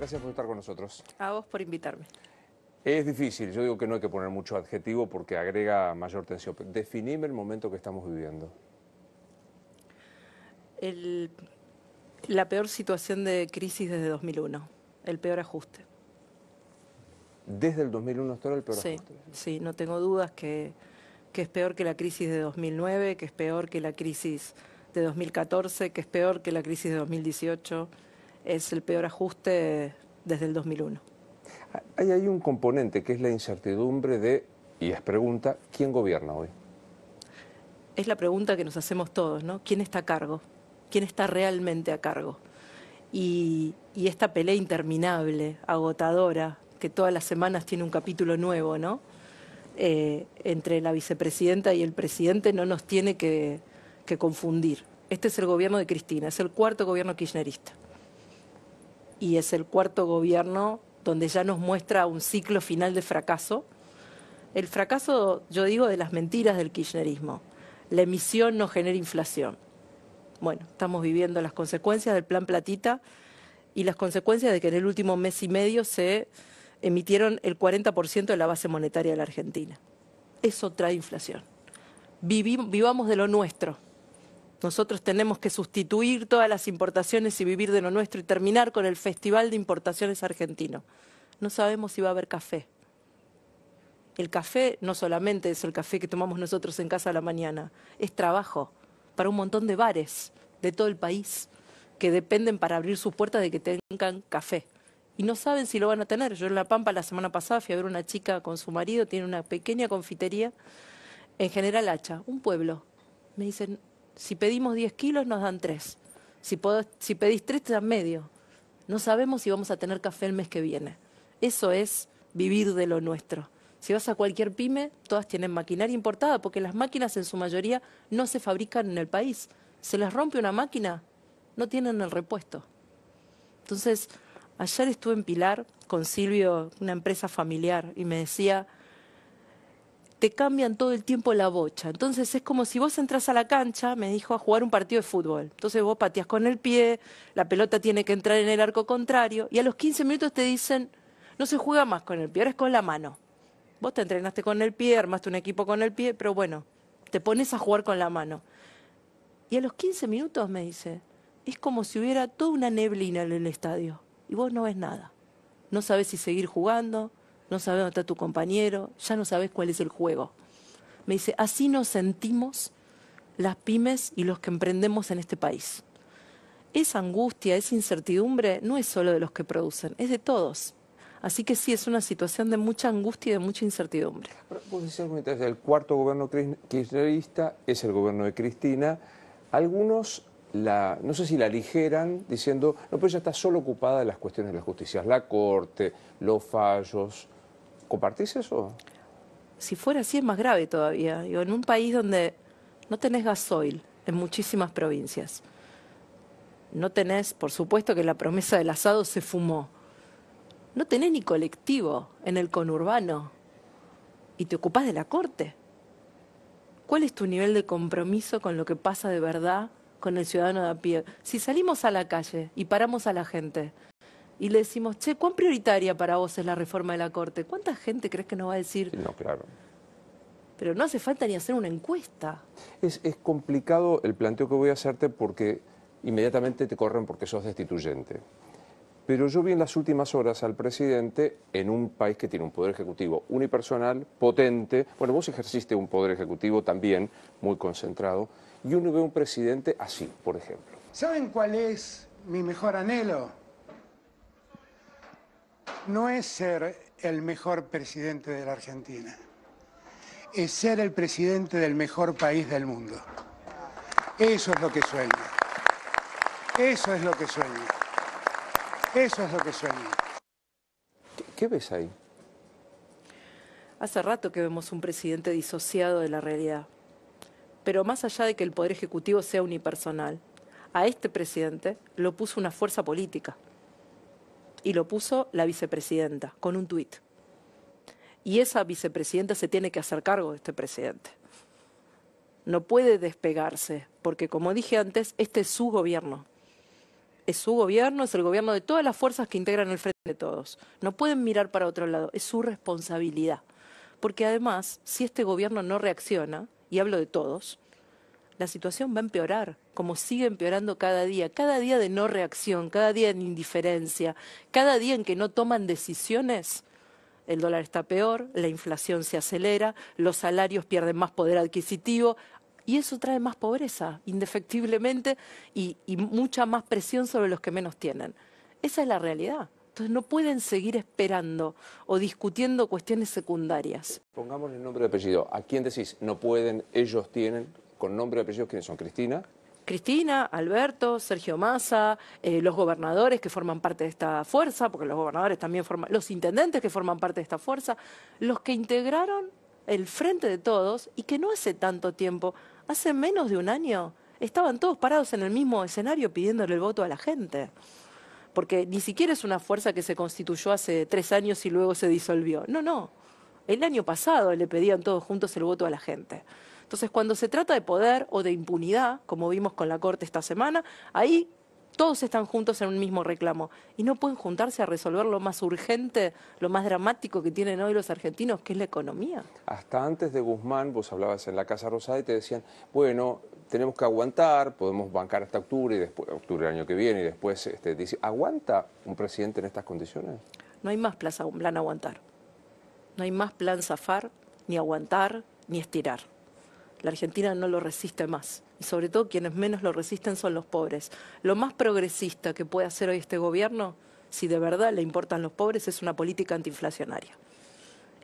Gracias por estar con nosotros. A vos por invitarme. Es difícil, yo digo que no hay que poner mucho adjetivo porque agrega mayor tensión. Definime el momento que estamos viviendo. la peor situación de crisis desde 2001, el peor ajuste. ¿Desde el 2001 hasta ahora el peor ajuste? Sí, no tengo dudas que, que es peor que la crisis de 2009, que es peor que la crisis de 2014, que es peor que la crisis de 2018 es el peor ajuste desde el 2001. Hay, hay un componente que es la incertidumbre de, y es pregunta, ¿quién gobierna hoy? Es la pregunta que nos hacemos todos, ¿no? ¿Quién está a cargo? ¿Quién está realmente a cargo? Y, esta pelea interminable, agotadora, que todas las semanas tiene un capítulo nuevo, ¿no? Eh, entre la vicepresidenta y el presidente no nos tiene que, que confundir. Este es el gobierno de Cristina, es el cuarto gobierno kirchnerista y es el cuarto gobierno donde ya nos muestra un ciclo final de fracaso. El fracaso, yo digo, de las mentiras del kirchnerismo. La emisión no genera inflación. Bueno, estamos viviendo las consecuencias del plan Platita y las consecuencias de que en el último mes y medio se emitieron el 40% de la base monetaria de la Argentina. Eso trae inflación. vivamos de lo nuestro. Nosotros tenemos que sustituir todas las importaciones y vivir de lo nuestro y terminar con el Festival de Importaciones Argentino. No sabemos si va a haber café. El café no solamente es el café que tomamos nosotros en casa a la mañana, es trabajo para un montón de bares de todo el país que dependen para abrir sus puertas de que tengan café. Y no saben si lo van a tener. Yo en La Pampa la semana pasada fui a ver una chica con su marido, tiene una pequeña confitería en General Hacha, un pueblo. Me dicen, si pedimos 10 kilos, nos dan 3. Si, pedís 3, te dan medio. No sabemos si vamos a tener café el mes que viene. Eso es vivir de lo nuestro. Si vas a cualquier pyme, todas tienen maquinaria importada, porque las máquinas en su mayoría no se fabrican en el país. Se les rompe una máquina, no tienen el repuesto. Entonces, ayer estuve en Pilar con Silvio, una empresa familiar, y me decía, te cambian todo el tiempo la bocha. Entonces es como si vos entras a la cancha, me dijo, a jugar un partido de fútbol. Entonces vos pateás con el pie, la pelota tiene que entrar en el arco contrario y a los 15 minutos te dicen, no se juega más con el pie, ahora es con la mano. Vos te entrenaste con el pie, armaste un equipo con el pie, pero bueno, te pones a jugar con la mano. Y a los 15 minutos me dice, es como si hubiera toda una neblina en el estadio y vos no ves nada. No sabes si seguir jugando, no sabes dónde está tu compañero, ya no sabes cuál es el juego. Me dice, así nos sentimos las pymes y los que emprendemos en este país. Esa angustia, esa incertidumbre no es solo de los que producen, es de todos. Así que sí, es una situación de mucha angustia y de mucha incertidumbre. el cuarto gobierno kirchnerista es el gobierno de Cristina. Algunos la, no sé si la aligeran diciendo, no, pero ella está solo ocupada de las cuestiones de la justicia, la corte, los fallos, ¿Compartís eso? Si fuera así es más grave todavía. en un país donde no tenés gasoil, en muchísimas provincias. No tenés, por supuesto que la promesa del asado se fumó. No tenés ni colectivo en el conurbano. Y te ocupás de la corte. ¿Cuál es tu nivel de compromiso con lo que pasa de verdad con el ciudadano de a pie? Si salimos a la calle y paramos a la gente, y le decimos, che, ¿cuán prioritaria para vos es la reforma de la Corte? ¿Cuánta gente crees que nos va a decir? No, claro. Pero no hace falta ni hacer una encuesta. Es, complicado el planteo que voy a hacerte porque inmediatamente te corren porque sos destituyente. Pero yo vi en las últimas horas al presidente en un país que tiene un poder ejecutivo unipersonal, potente. Bueno, vos ejerciste un poder ejecutivo también muy concentrado. Y uno ve un presidente así, por ejemplo. ¿Saben cuál es mi mejor anhelo? no es ser el mejor presidente de la Argentina, es ser el presidente del mejor país del mundo. Eso es lo que sueño. Eso es lo que sueño. Eso es lo que sueño. ¿Qué, ves ahí? Hace rato que vemos un presidente disociado de la realidad. Pero más allá de que el Poder Ejecutivo sea unipersonal, a este presidente lo puso una fuerza política y lo puso la vicepresidenta con un tuit. Y esa vicepresidenta se tiene que hacer cargo de este presidente. No puede despegarse, porque como dije antes, este es su gobierno. Es su gobierno, es el gobierno de todas las fuerzas que integran el frente de todos. No pueden mirar para otro lado, es su responsabilidad. Porque además, si este gobierno no reacciona, y hablo de todos, la situación va a empeorar como sigue empeorando cada día, cada día de no reacción, cada día de indiferencia, cada día en que no toman decisiones, el dólar está peor, la inflación se acelera, los salarios pierden más poder adquisitivo, y eso trae más pobreza, indefectiblemente, y, y, mucha más presión sobre los que menos tienen. Esa es la realidad. Entonces no pueden seguir esperando o discutiendo cuestiones secundarias. Pongamos el nombre de apellido. ¿A quién decís no pueden, ellos tienen, con nombre de apellido, quiénes son? Cristina, Cristina, Alberto, Sergio Massa, eh, los gobernadores que forman parte de esta fuerza, porque los gobernadores también forman, los intendentes que forman parte de esta fuerza, los que integraron el frente de todos y que no hace tanto tiempo, hace menos de un año, estaban todos parados en el mismo escenario pidiéndole el voto a la gente. Porque ni siquiera es una fuerza que se constituyó hace tres años y luego se disolvió. No, no. El año pasado le pedían todos juntos el voto a la gente. Entonces, cuando se trata de poder o de impunidad, como vimos con la Corte esta semana, ahí todos están juntos en un mismo reclamo y no pueden juntarse a resolver lo más urgente, lo más dramático que tienen hoy los argentinos, que es la economía. Hasta antes de Guzmán, vos hablabas en la Casa Rosada y te decían, bueno, tenemos que aguantar, podemos bancar hasta octubre y después octubre del año que viene y después este, aguanta un presidente en estas condiciones. No hay más plan aguantar. No hay más plan zafar, ni aguantar, ni estirar la Argentina no lo resiste más. Y sobre todo quienes menos lo resisten son los pobres. Lo más progresista que puede hacer hoy este gobierno, si de verdad le importan los pobres, es una política antiinflacionaria.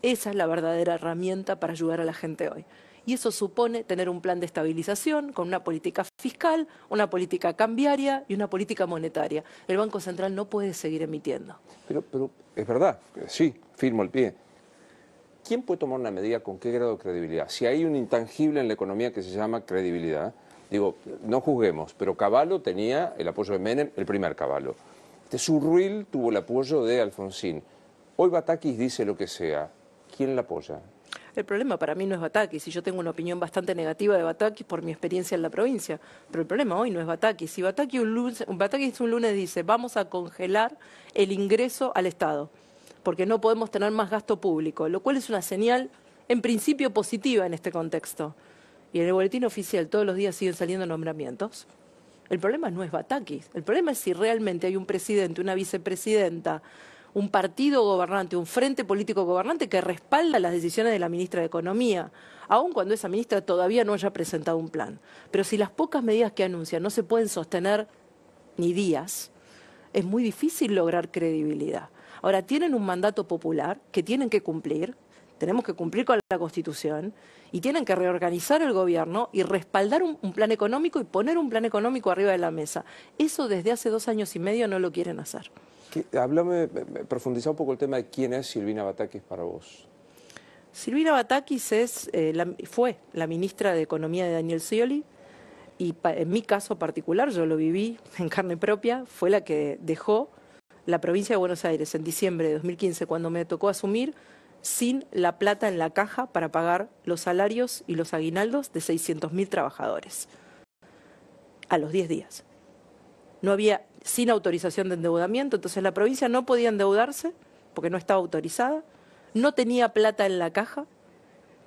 Esa es la verdadera herramienta para ayudar a la gente hoy. Y eso supone tener un plan de estabilización con una política fiscal, una política cambiaria y una política monetaria. El Banco Central no puede seguir emitiendo. Pero, es verdad, sí, firmo el pie ¿quién puede tomar una medida con qué grado de credibilidad? Si hay un intangible en la economía que se llama credibilidad, digo, no juzguemos, pero Caballo tenía el apoyo de Menem, el primer Caballo. Este Surril tuvo el apoyo de Alfonsín. Hoy Batakis dice lo que sea. ¿Quién la apoya? El problema para mí no es Batakis, y yo tengo una opinión bastante negativa de Batakis por mi experiencia en la provincia, pero el problema hoy no es Batakis. Si Batakis un lunes dice, vamos a congelar el ingreso al Estado porque no podemos tener más gasto público, lo cual es una señal en principio positiva en este contexto. Y en el boletín oficial todos los días siguen saliendo nombramientos. El problema no es Batakis, el problema es si realmente hay un presidente, una vicepresidenta, un partido gobernante, un frente político gobernante que respalda las decisiones de la ministra de Economía, aun cuando esa ministra todavía no haya presentado un plan. Pero si las pocas medidas que anuncia no se pueden sostener ni días, es muy difícil lograr credibilidad. Ahora, tienen un mandato popular que tienen que cumplir, tenemos que cumplir con la Constitución y tienen que reorganizar el gobierno y respaldar un, plan económico y poner un plan económico arriba de la mesa. Eso desde hace dos años y medio no lo quieren hacer. Háblame, profundiza un poco el tema de quién es Silvina Batakis para vos. Silvina Batakis es, eh, fue la ministra de Economía de Daniel Scioli y en mi caso particular, yo lo viví en carne propia, fue la que dejó la provincia de Buenos Aires en diciembre de 2015, cuando me tocó asumir, sin la plata en la caja para pagar los salarios y los aguinaldos de 600.000 trabajadores. A los 10 días. No había, sin autorización de endeudamiento, entonces la provincia no podía endeudarse porque no estaba autorizada, no tenía plata en la caja,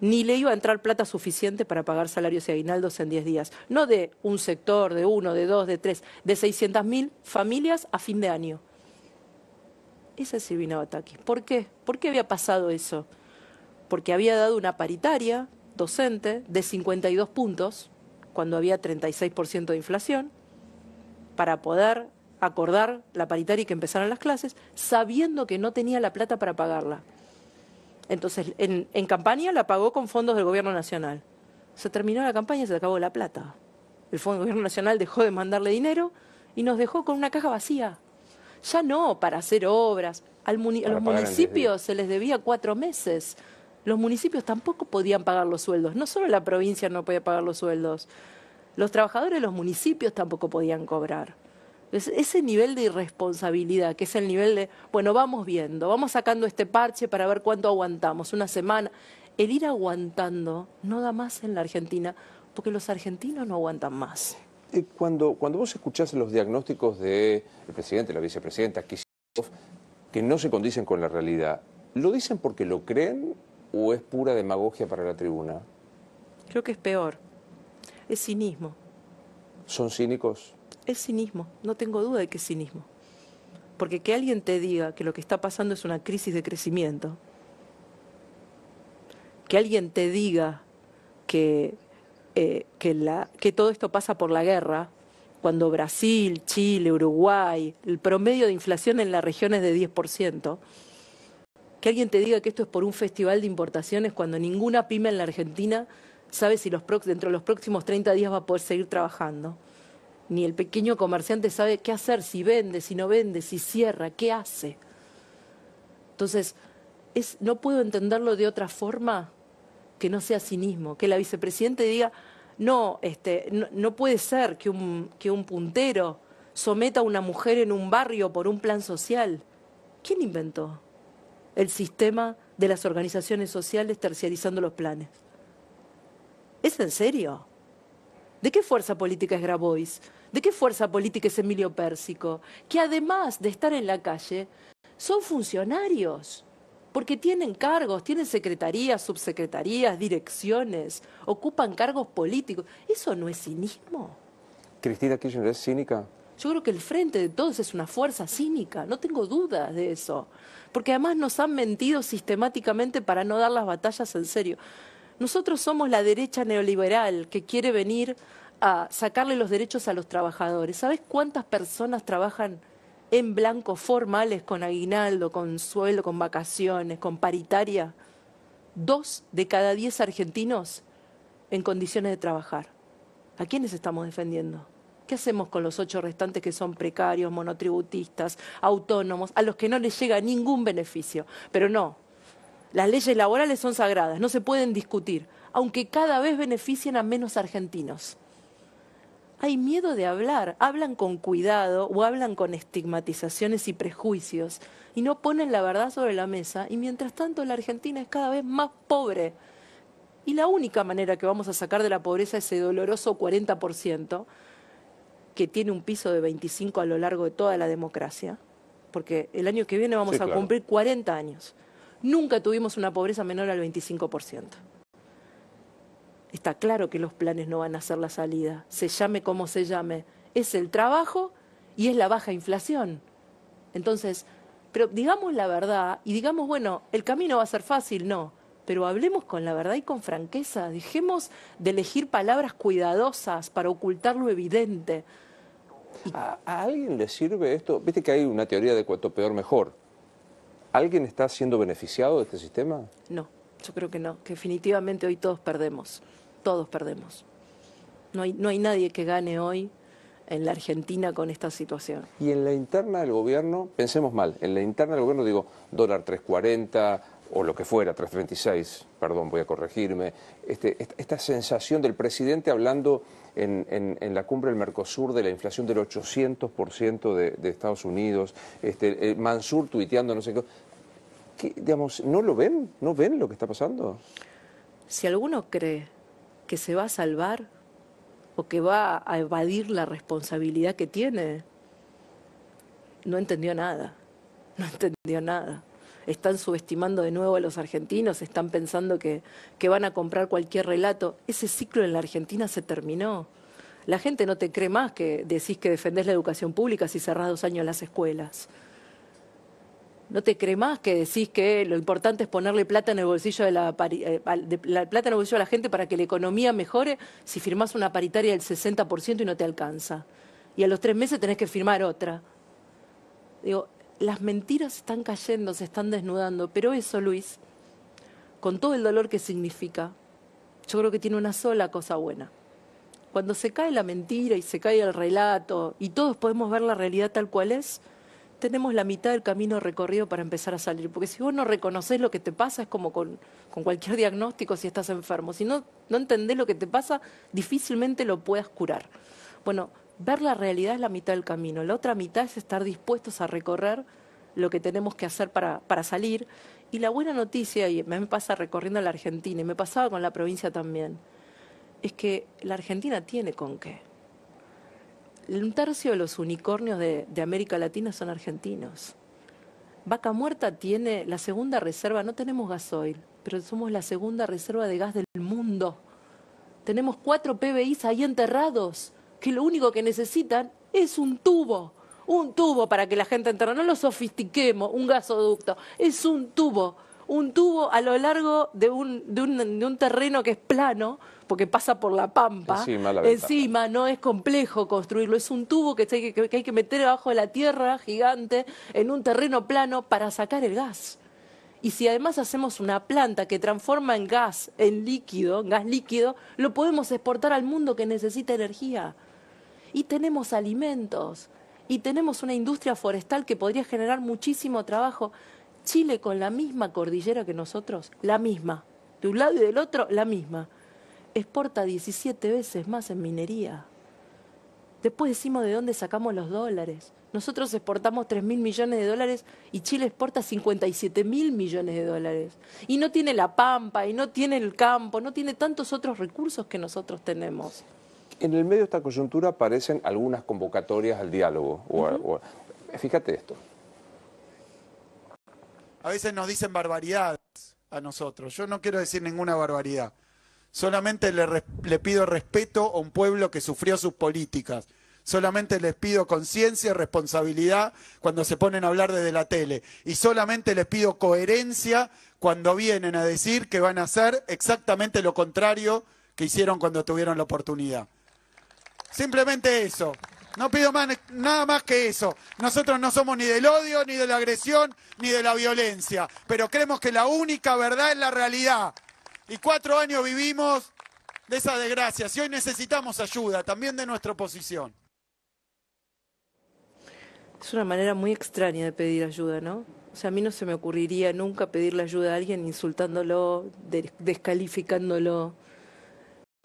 ni le iba a entrar plata suficiente para pagar salarios y aguinaldos en 10 días. No de un sector, de uno, de dos, de tres, de 600.000 familias a fin de año es el Silvina Batakis. ¿Por qué? ¿Por qué había pasado eso? Porque había dado una paritaria docente de 52 puntos, cuando había 36% de inflación, para poder acordar la paritaria y que empezaran las clases, sabiendo que no tenía la plata para pagarla. Entonces, en, en, campaña la pagó con fondos del Gobierno Nacional. Se terminó la campaña y se acabó la plata. El Fondo del Gobierno Nacional dejó de mandarle dinero y nos dejó con una caja vacía ya no, para hacer obras. a los municipios se les debía cuatro meses. Los municipios tampoco podían pagar los sueldos. No solo la provincia no podía pagar los sueldos. Los trabajadores de los municipios tampoco podían cobrar. ese nivel de irresponsabilidad, que es el nivel de, bueno, vamos viendo, vamos sacando este parche para ver cuánto aguantamos, una semana. El ir aguantando no da más en la Argentina, porque los argentinos no aguantan más. Eh, cuando, cuando vos escuchás los diagnósticos del presidente, la vicepresidenta, que no se condicen con la realidad, ¿lo dicen porque lo creen o es pura demagogia para la tribuna? Creo que es peor. Es cinismo. ¿Son cínicos? Es cinismo. No tengo duda de que es cinismo. Porque que alguien te diga que lo que está pasando es una crisis de crecimiento, que alguien te diga que eh, que, todo esto pasa por la guerra, cuando Brasil, Chile, Uruguay, el promedio de inflación en la región es de 10%, que alguien te diga que esto es por un festival de importaciones cuando ninguna pyme en la Argentina sabe si dentro de los próximos 30 días va a poder seguir trabajando. Ni el pequeño comerciante sabe qué hacer, si vende, si no vende, si cierra, qué hace. Entonces, no puedo entenderlo de otra forma que no sea cinismo, que la vicepresidente diga, no, este, no, puede ser que un, que un puntero someta a una mujer en un barrio por un plan social. ¿Quién inventó el sistema de las organizaciones sociales terciarizando los planes? ¿Es en serio? ¿De qué fuerza política es Grabois? ¿De qué fuerza política es Emilio Pérsico? Que además de estar en la calle, son funcionarios porque tienen cargos, tienen secretarías, subsecretarías, direcciones, ocupan cargos políticos. ¿Eso no es cinismo? ¿Cristina Kirchner es cínica? Yo creo que el frente de todos es una fuerza cínica, no tengo dudas de eso, porque además nos han mentido sistemáticamente para no dar las batallas en serio. Nosotros somos la derecha neoliberal que quiere venir a sacarle los derechos a los trabajadores. ¿Sabes cuántas personas trabajan en blanco formales con aguinaldo, con sueldo, con vacaciones, con paritaria, dos de cada diez argentinos en condiciones de trabajar. ¿A quiénes estamos defendiendo? ¿Qué hacemos con los ocho restantes que son precarios, monotributistas, autónomos, a los que no les llega ningún beneficio? Pero no, las leyes laborales son sagradas, no se pueden discutir, aunque cada vez beneficien a menos argentinos hay miedo de hablar, hablan con cuidado o hablan con estigmatizaciones y prejuicios y no ponen la verdad sobre la mesa y mientras tanto la Argentina es cada vez más pobre. Y la única manera que vamos a sacar de la pobreza ese doloroso 40% que tiene un piso de 25 a lo largo de toda la democracia, porque el año que viene vamos a cumplir 40 años. Nunca tuvimos una pobreza menor al 25%. Está claro que los planes no van a ser la salida, se llame como se llame. Es el trabajo y es la baja inflación. Entonces, pero digamos la verdad y digamos, bueno, el camino va a ser fácil, no, pero hablemos con la verdad y con franqueza, dejemos de elegir palabras cuidadosas para ocultar lo evidente. ¿A, ¿A, alguien le sirve esto? Viste que hay una teoría de cuanto peor mejor. ¿Alguien está siendo beneficiado de este sistema? No, yo creo que no, que definitivamente hoy todos perdemos todos perdemos. No hay, no hay nadie que gane hoy en la Argentina con esta situación. Y en la interna del gobierno, pensemos mal, en la interna del gobierno digo, dólar 340 o lo que fuera, 336, perdón, voy a corregirme, este, esta sensación del presidente hablando en, la cumbre del Mercosur de la inflación del 800% de, Estados Unidos, este, eh, Mansur tuiteando no sé qué, digamos, ¿no lo ven? ¿No ven lo que está pasando? Si alguno cree que se va a salvar o que va a evadir la responsabilidad que tiene. No entendió nada, no entendió nada. Están subestimando de nuevo a los argentinos, están pensando que, que van a comprar cualquier relato. Ese ciclo en la Argentina se terminó. La gente no te cree más que decís que defendés la educación pública si cerrás dos años las escuelas no te más que decís que lo importante es ponerle plata en el bolsillo de la, eh, la, plata en el bolsillo de la gente para que la economía mejore si firmás una paritaria del 60% y no te alcanza. Y a los tres meses tenés que firmar otra. Digo, las mentiras están cayendo, se están desnudando, pero eso, Luis, con todo el dolor que significa, yo creo que tiene una sola cosa buena. Cuando se cae la mentira y se cae el relato y todos podemos ver la realidad tal cual es, tenemos la mitad del camino recorrido para empezar a salir. Porque si vos no reconoces lo que te pasa, es como con, cualquier diagnóstico si estás enfermo. Si no, entendés lo que te pasa, difícilmente lo puedas curar. Bueno, ver la realidad es la mitad del camino. La otra mitad es estar dispuestos a recorrer lo que tenemos que hacer para, para salir. Y la buena noticia, y me pasa recorriendo la Argentina, y me pasaba con la provincia también, es que la Argentina tiene con qué un tercio de los unicornios de, América Latina son argentinos. Vaca Muerta tiene la segunda reserva, no tenemos gasoil, pero somos la segunda reserva de gas del mundo. Tenemos cuatro PBIs ahí enterrados, que lo único que necesitan es un tubo. Un tubo para que la gente enterra, no lo sofistiquemos, un gasoducto, es un tubo. Un tubo a lo largo de un, de un terreno que es plano, porque pasa por la pampa. Encima, no es complejo construirlo. Es un tubo que hay que, meter abajo de la tierra gigante en un terreno plano para sacar el gas. Y si además hacemos una planta que transforma en gas, en líquido, gas líquido, lo podemos exportar al mundo que necesita energía. Y tenemos alimentos, y tenemos una industria forestal que podría generar muchísimo trabajo. Chile con la misma cordillera que nosotros, la misma. De un lado y del otro, la misma exporta 17 veces más en minería. Después decimos de dónde sacamos los dólares. Nosotros exportamos 3 mil millones de dólares y Chile exporta 57 mil millones de dólares. Y no tiene la pampa, y no tiene el campo, no tiene tantos otros recursos que nosotros tenemos. En el medio de esta coyuntura aparecen algunas convocatorias al diálogo. fíjate esto. A veces nos dicen barbaridades a nosotros. Yo no quiero decir ninguna barbaridad. Solamente le, pido respeto a un pueblo que sufrió sus políticas. Solamente les pido conciencia y responsabilidad cuando se ponen a hablar desde la tele. Y solamente les pido coherencia cuando vienen a decir que van a hacer exactamente lo contrario que hicieron cuando tuvieron la oportunidad. Simplemente eso. No pido nada más que eso. Nosotros no somos ni del odio, ni de la agresión, ni de la violencia. Pero creemos que la única verdad es la realidad y cuatro años vivimos de esa desgracia. Y hoy necesitamos ayuda, también de nuestra oposición. Es una manera muy extraña de pedir ayuda, ¿no? O sea, a mí no se me ocurriría nunca pedirle ayuda a alguien insultándolo, descalificándolo.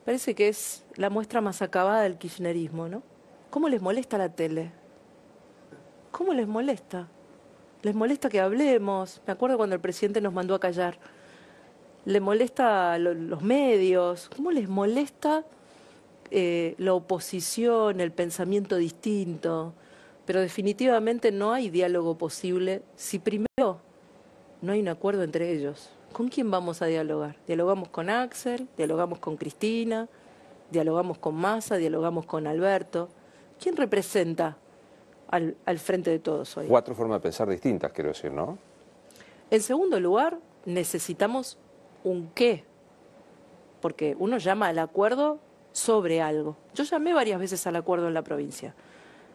Parece que es la muestra más acabada del kirchnerismo, ¿no? ¿Cómo les molesta la tele? ¿Cómo les molesta? Les molesta que hablemos. Me acuerdo cuando el presidente nos mandó a callar le molesta los medios, cómo les molesta eh, la oposición, el pensamiento distinto. Pero definitivamente no hay diálogo posible si primero no hay un acuerdo entre ellos. ¿Con quién vamos a dialogar? Dialogamos con Axel, dialogamos con Cristina, dialogamos con Massa, dialogamos con Alberto. ¿Quién representa al frente de todos hoy? Cuatro formas de pensar distintas, quiero decir, ¿no? En segundo lugar, necesitamos un qué, porque uno llama al acuerdo sobre algo. Yo llamé varias veces al acuerdo en la provincia.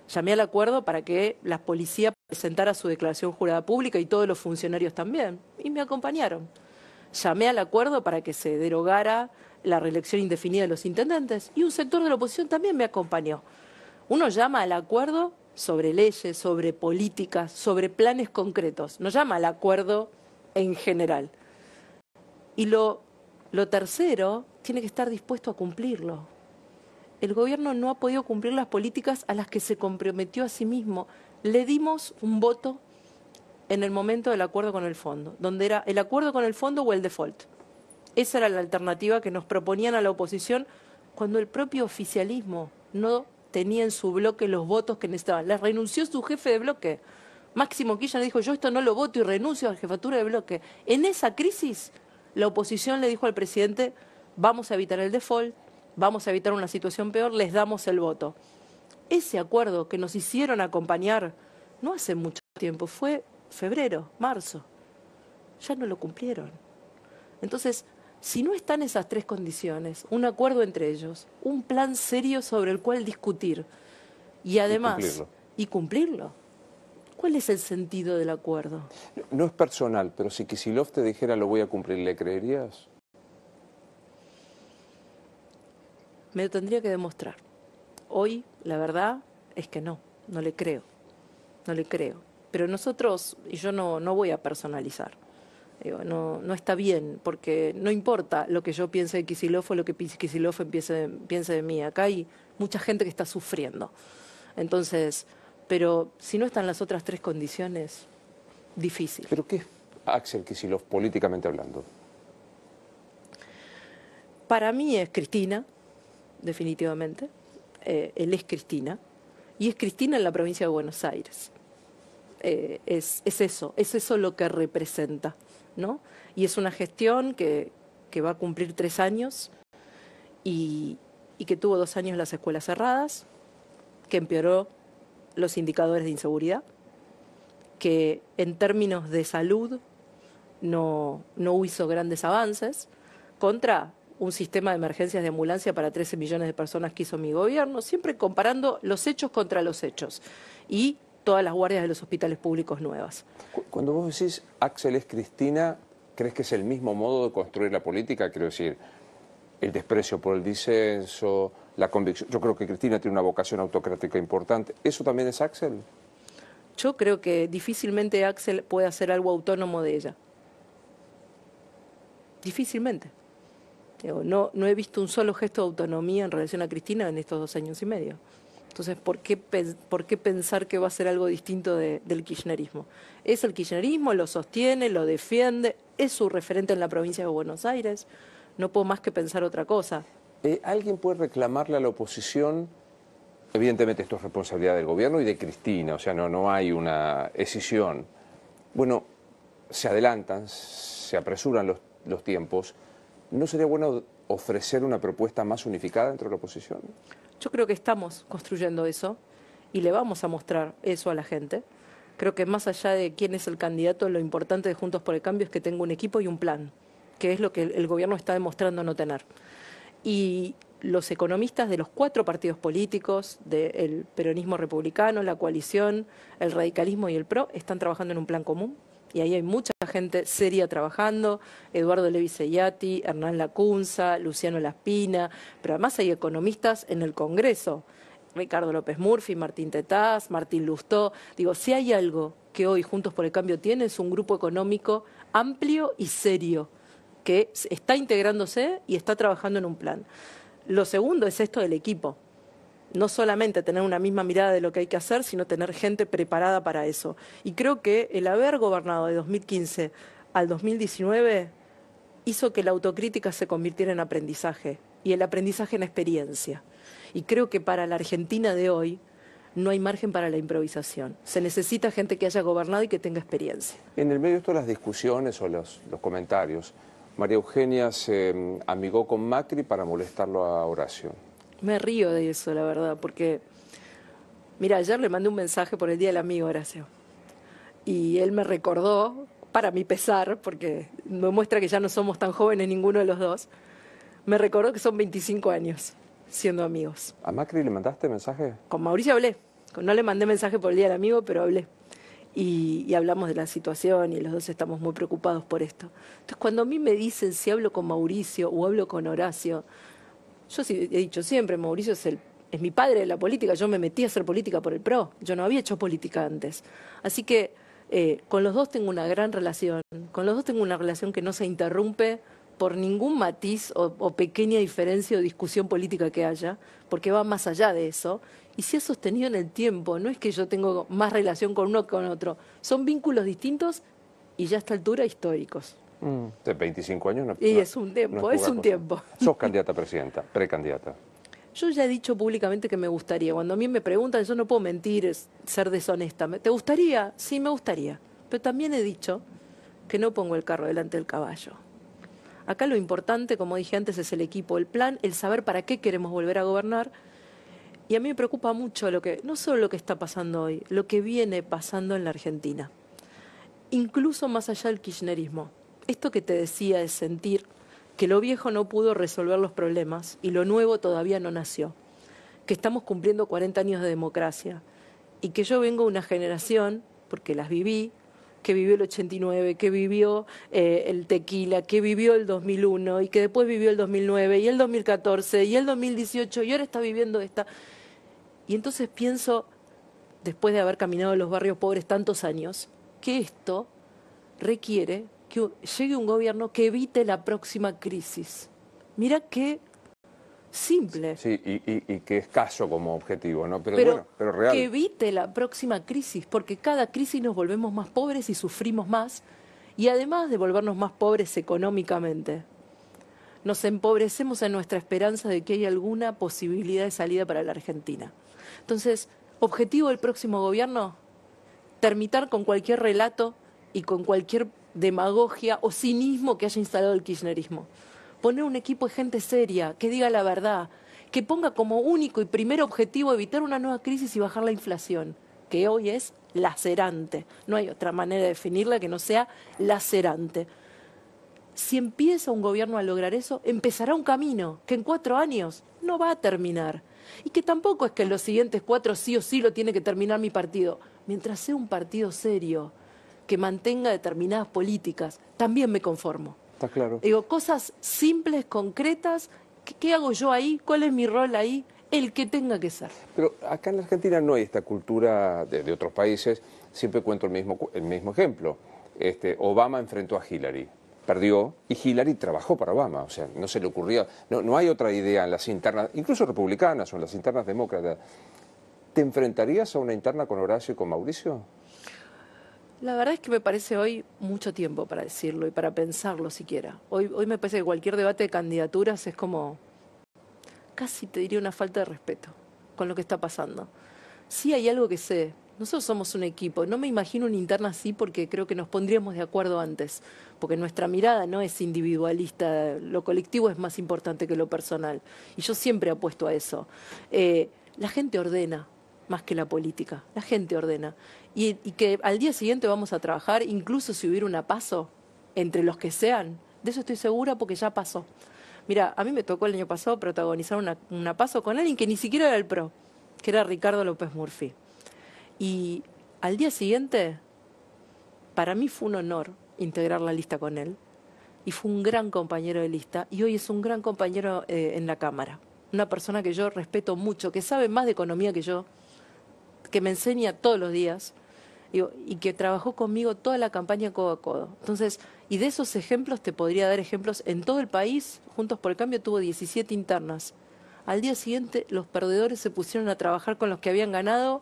Llamé al acuerdo para que la policía presentara su declaración jurada pública y todos los funcionarios también, y me acompañaron. Llamé al acuerdo para que se derogara la reelección indefinida de los intendentes y un sector de la oposición también me acompañó. Uno llama al acuerdo sobre leyes, sobre políticas, sobre planes concretos, no llama al acuerdo en general. Y lo, tercero, tiene que estar dispuesto a cumplirlo. El gobierno no ha podido cumplir las políticas a las que se comprometió a sí mismo. Le dimos un voto en el momento del acuerdo con el fondo, donde era el acuerdo con el fondo o el default. Esa era la alternativa que nos proponían a la oposición cuando el propio oficialismo no tenía en su bloque los votos que necesitaban. La renunció su jefe de bloque. Máximo Kirchner dijo, yo esto no lo voto y renuncio a la jefatura de bloque. En esa crisis la oposición le dijo al presidente, vamos a evitar el default, vamos a evitar una situación peor, les damos el voto. Ese acuerdo que nos hicieron acompañar no hace mucho tiempo, fue febrero, marzo, ya no lo cumplieron. Entonces, si no están esas tres condiciones, un acuerdo entre ellos, un plan serio sobre el cual discutir y además y cumplirlo, ¿Cuál es el sentido del acuerdo? No es personal, pero si Kisilov te dijera lo voy a cumplir, ¿le creerías? Me lo tendría que demostrar. Hoy, la verdad, es que no, no le creo. No le creo. Pero nosotros, y yo no, no voy a personalizar. no, está bien, porque no importa lo que yo piense de Kisilov o lo que Kisilov piense, piense de mí. Acá hay mucha gente que está sufriendo. Entonces, pero si no están las otras tres condiciones, difícil. ¿Pero qué es Axel Kicillof políticamente hablando? Para mí es Cristina, definitivamente. Eh, él es Cristina. Y es Cristina en la provincia de Buenos Aires. Eh, es, es, eso, es eso lo que representa, ¿no? Y es una gestión que, va a cumplir tres años y, y que tuvo dos años las escuelas cerradas, que empeoró los indicadores de inseguridad, que en términos de salud no, no hizo grandes avances, contra un sistema de emergencias de ambulancia para 13 millones de personas que hizo mi gobierno, siempre comparando los hechos contra los hechos y todas las guardias de los hospitales públicos nuevas. Cuando vos decís Axel es Cristina, ¿crees que es el mismo modo de construir la política? Quiero decir, el desprecio por el disenso, yo creo que Cristina tiene una vocación autocrática importante. ¿Eso también es Axel? Yo creo que difícilmente Axel puede hacer algo autónomo de ella. Difícilmente. No, he visto un solo gesto de autonomía en relación a Cristina en estos dos años y medio. Entonces, ¿por qué, pensar que va a ser algo distinto del kirchnerismo? Es el kirchnerismo, lo sostiene, lo defiende, es su referente en la provincia de Buenos Aires. No puedo más que pensar otra cosa. Eh, ¿alguien puede reclamarle a la oposición? Evidentemente esto es responsabilidad del gobierno y de Cristina, o sea, no, no hay una escisión. Bueno, se adelantan, se apresuran los, los tiempos. ¿No sería bueno ofrecer una propuesta más unificada entre la oposición? Yo creo que estamos construyendo eso y le vamos a mostrar eso a la gente. Creo que más allá de quién es el candidato, lo importante de Juntos por el Cambio es que tenga un equipo y un plan, que es lo que el gobierno está demostrando no tener y los economistas de los cuatro partidos políticos, del peronismo republicano, la coalición, el radicalismo y el PRO, están trabajando en un plan común. Y ahí hay mucha gente seria trabajando, Eduardo Levi Seyati, Hernán Lacunza, Luciano Laspina, pero además hay economistas en el Congreso, Ricardo López Murphy, Martín Tetaz, Martín Lustó. Digo, si hay algo que hoy Juntos por el Cambio tiene es un grupo económico amplio y serio que está integrándose y está trabajando en un plan. Lo segundo es esto del equipo. No solamente tener una misma mirada de lo que hay que hacer, sino tener gente preparada para eso. Y creo que el haber gobernado de 2015 al 2019 hizo que la autocrítica se convirtiera en aprendizaje y el aprendizaje en experiencia. Y creo que para la Argentina de hoy, no hay margen para la improvisación. Se necesita gente que haya gobernado y que tenga experiencia. En el medio de todas las discusiones o los, comentarios, María Eugenia se mm, amigó con Macri para molestarlo a Horacio. Me río de eso, la verdad, porque, mira, ayer le mandé un mensaje por el Día del Amigo, Horacio. Y él me recordó, para mi pesar, porque me muestra que ya no somos tan jóvenes ninguno de los dos, me recordó que son 25 años siendo amigos. ¿A Macri le mandaste mensaje? Con Mauricio hablé. No le mandé mensaje por el Día del Amigo, pero hablé y, hablamos de la situación y los dos estamos muy preocupados por esto. Entonces, cuando a mí me dicen si hablo con Mauricio o hablo con Horacio, yo he dicho siempre, Mauricio es, el, es mi padre de la política, yo me metí a hacer política por el PRO, yo no había hecho política antes. Así que eh, con los dos tengo una gran relación, con los dos tengo una relación que no se interrumpe por ningún matiz o, o pequeña diferencia o discusión política que haya, porque va más allá de eso y se ha sostenido en el tiempo. No es que yo tengo más relación con uno que con otro. Son vínculos distintos y ya a esta altura históricos. Mm. de 25 años no, Y es un tiempo, es, un tiempo. Sos candidata a presidenta, precandidata. Yo ya he dicho públicamente que me gustaría. Cuando a mí me preguntan, yo no puedo mentir, ser deshonesta. ¿Te gustaría? Sí, me gustaría. Pero también he dicho que no pongo el carro delante del caballo. Acá lo importante, como dije antes, es el equipo, el plan, el saber para qué queremos volver a gobernar y a mí me preocupa mucho lo que, no solo lo que está pasando hoy, lo que viene pasando en la Argentina, incluso más allá del kirchnerismo. Esto que te decía es sentir que lo viejo no pudo resolver los problemas y lo nuevo todavía no nació, que estamos cumpliendo 40 años de democracia y que yo vengo de una generación, porque las viví, que vivió el 89, que vivió eh, el tequila, que vivió el 2001 y que después vivió el 2009 y el 2014 y el 2018 y ahora está viviendo esta. Y entonces pienso, después de haber caminado en los barrios pobres tantos años, que esto requiere que llegue un gobierno que evite la próxima crisis. Mira qué simple. Sí, y, qué escaso como objetivo, ¿no? Pero, real. Que evite la próxima crisis, porque cada crisis nos volvemos más pobres y sufrimos más, y además de volvernos más pobres económicamente, nos empobrecemos en nuestra esperanza de que haya alguna posibilidad de salida para la Argentina. Entonces, objetivo del próximo gobierno, terminar con cualquier relato y con cualquier demagogia o cinismo que haya instalado el kirchnerismo. Poner un equipo de gente seria, que diga la verdad, que ponga como único y primer objetivo evitar una nueva crisis y bajar la inflación, que hoy es lacerante. No hay otra manera de definirla que no sea lacerante. Si empieza un gobierno a lograr eso, empezará un camino que en cuatro años no va a terminar y que tampoco es que en los siguientes cuatro sí o sí lo tiene que terminar mi partido. Mientras sea un partido serio, que mantenga determinadas políticas, también me conformo. Está claro. Digo, cosas simples, concretas, ¿qué, hago yo ahí? ¿Cuál es mi rol ahí? el que tenga que ser. Pero acá en la Argentina no hay esta cultura de, otros países. Siempre cuento el mismo, el mismo ejemplo. Este, Obama enfrentó a Hillary perdió, y Hillary trabajó para Obama, o sea, no se le ocurría, no, hay otra idea en las internas, incluso republicanas o en las internas demócratas. ¿Te enfrentarías a una interna con Horacio y con Mauricio? La verdad es que me parece hoy mucho tiempo para decirlo y para pensarlo siquiera. Hoy, hoy me parece que cualquier debate de candidaturas es como casi te diría una falta de respeto con lo que está pasando. Sí hay algo que sé, nosotros somos un equipo. No me imagino un interna así porque creo que nos pondríamos de acuerdo antes, porque nuestra mirada no es individualista, lo colectivo es más importante que lo personal. Y yo siempre apuesto a eso. Eh, la gente ordena más que la política, la gente ordena. Y, que al día siguiente vamos a trabajar, incluso si hubiera una paso, entre los que sean, de eso estoy segura porque ya pasó. Mira, a mí me tocó el año pasado protagonizar un una paso con alguien que ni siquiera era el PRO, que era Ricardo López Murphy. Y al día siguiente, para mí fue un honor integrar la lista con él. Y fue un gran compañero de lista. Y hoy es un gran compañero eh, en la Cámara. Una persona que yo respeto mucho, que sabe más de economía que yo, que me enseña todos los días y que trabajó conmigo toda la campaña codo a codo. Entonces, y de esos ejemplos te podría dar ejemplos en todo el país. Juntos por el Cambio tuvo 17 internas. Al día siguiente, los perdedores se pusieron a trabajar con los que habían ganado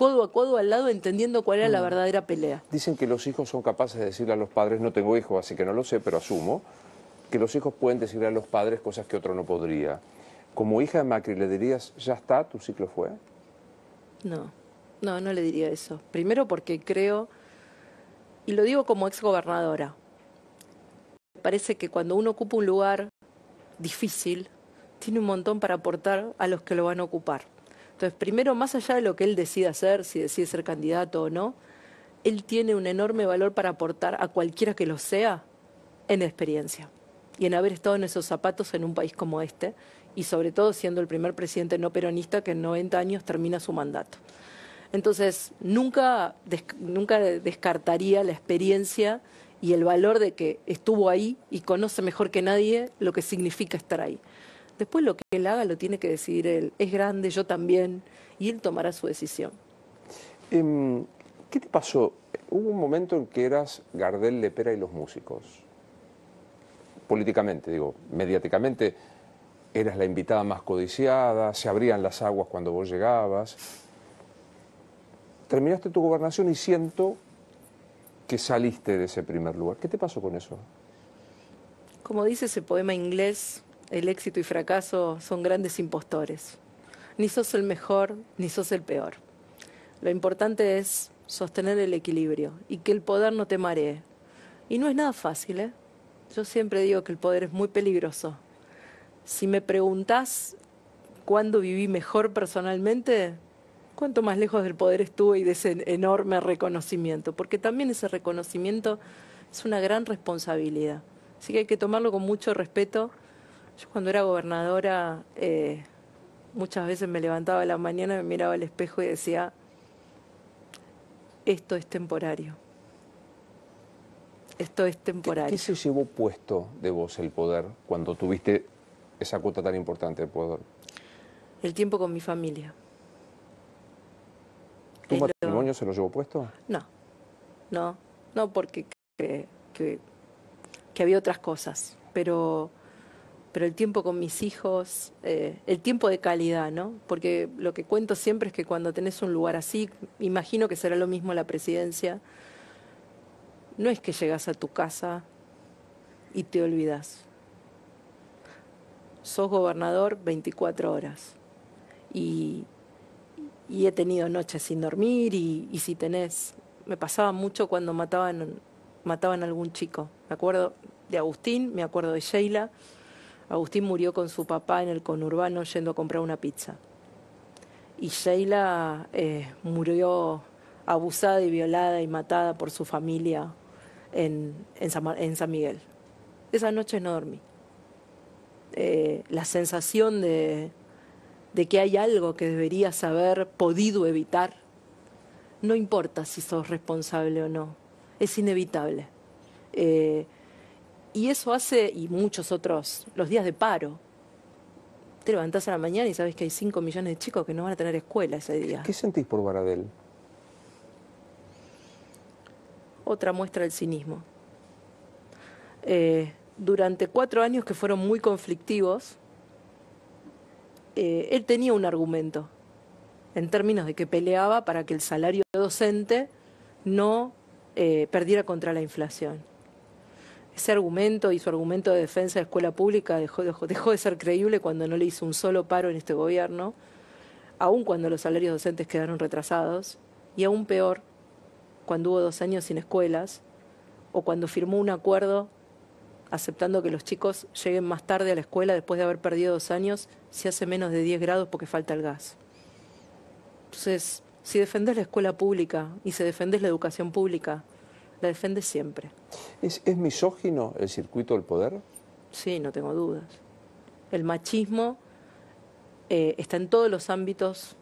codo a codo al lado entendiendo cuál era la mm. verdadera pelea. Dicen que los hijos son capaces de decirle a los padres, no tengo hijos, así que no lo sé, pero asumo, que los hijos pueden decirle a los padres cosas que otro no podría. Como hija de Macri, ¿le dirías, ya está, tu ciclo fue? No, no, no le diría eso. Primero porque creo, y lo digo como exgobernadora, parece que cuando uno ocupa un lugar difícil, tiene un montón para aportar a los que lo van a ocupar. Entonces, primero, más allá de lo que él decide hacer, si decide ser candidato o no, él tiene un enorme valor para aportar a cualquiera que lo sea en experiencia y en haber estado en esos zapatos en un país como este, y sobre todo siendo el primer presidente no peronista que en 90 años termina su mandato. Entonces, nunca, nunca descartaría la experiencia y el valor de que estuvo ahí y conoce mejor que nadie lo que significa estar ahí. Después lo que él haga lo tiene que decidir él. Es grande, yo también, y él tomará su decisión. Em, ¿Qué te pasó? Hubo un momento en que eras Gardel, Lepera y los músicos. Políticamente, digo, mediáticamente, eras la invitada más codiciada, se abrían las aguas cuando vos llegabas. Terminaste tu gobernación y siento que saliste de ese primer lugar. ¿Qué te pasó con eso? Como dice ese poema inglés, el éxito y fracaso son grandes impostores. Ni sos el mejor, ni sos el peor. Lo importante es sostener el equilibrio y que el poder no te maree. Y no es nada fácil, ¿eh? Yo siempre digo que el poder es muy peligroso. Si me preguntás cuándo viví mejor personalmente, cuánto más lejos del poder estuve y de ese enorme reconocimiento, porque también ese reconocimiento es una gran responsabilidad. Así que hay que tomarlo con mucho respeto. Yo cuando era gobernadora eh, muchas veces me levantaba a la mañana, me miraba al espejo y decía, esto es temporario. Esto es temporario. ¿Qué se llevó puesto de vos el poder cuando tuviste esa cuota tan importante de poder? El tiempo con mi familia. ¿Tu matrimonio se lo llevó puesto? No, no, no porque que, que había otras cosas, pero pero el tiempo con mis hijos, eh, el tiempo de calidad, ¿no? Porque lo que cuento siempre es que cuando tenés un lugar así, imagino que será lo mismo la presidencia, no es que llegas a tu casa y te olvidas. Sos gobernador 24 horas y, he tenido noches sin dormir y, y, si tenés, me pasaba mucho cuando mataban, mataban a algún chico, me acuerdo de Agustín, me acuerdo de Sheila Agustín murió con su papá en el conurbano yendo a comprar una pizza. Y Sheila eh, murió abusada y violada y matada por su familia en, San, Miguel. Esa noche no dormí. Eh, la sensación de, de que hay algo que deberías haber podido evitar, no importa si sos responsable o no, es inevitable. Eh, y eso hace, y muchos otros, los días de paro. Te levantás a la mañana y sabes que hay 5 millones de chicos que no van a tener escuela ese día. ¿Qué sentís por Baradel? Otra muestra del cinismo. Eh, durante cuatro años que fueron muy conflictivos, eh, él tenía un argumento en términos de que peleaba para que el salario docente no eh, perdiera contra la inflación ese argumento y su argumento de defensa de escuela pública dejó, de ser creíble cuando no le hizo un solo paro en este gobierno, aun cuando los salarios docentes quedaron retrasados, y aún peor, cuando hubo dos años sin escuelas, o cuando firmó un acuerdo aceptando que los chicos lleguen más tarde a la escuela después de haber perdido dos años si hace menos de 10 grados porque falta el gas. Entonces, si defendés la escuela pública y si defendés la educación pública la defiende siempre. ¿Es, misógino el circuito del poder? Sí, no tengo dudas. El machismo eh, está en todos los ámbitos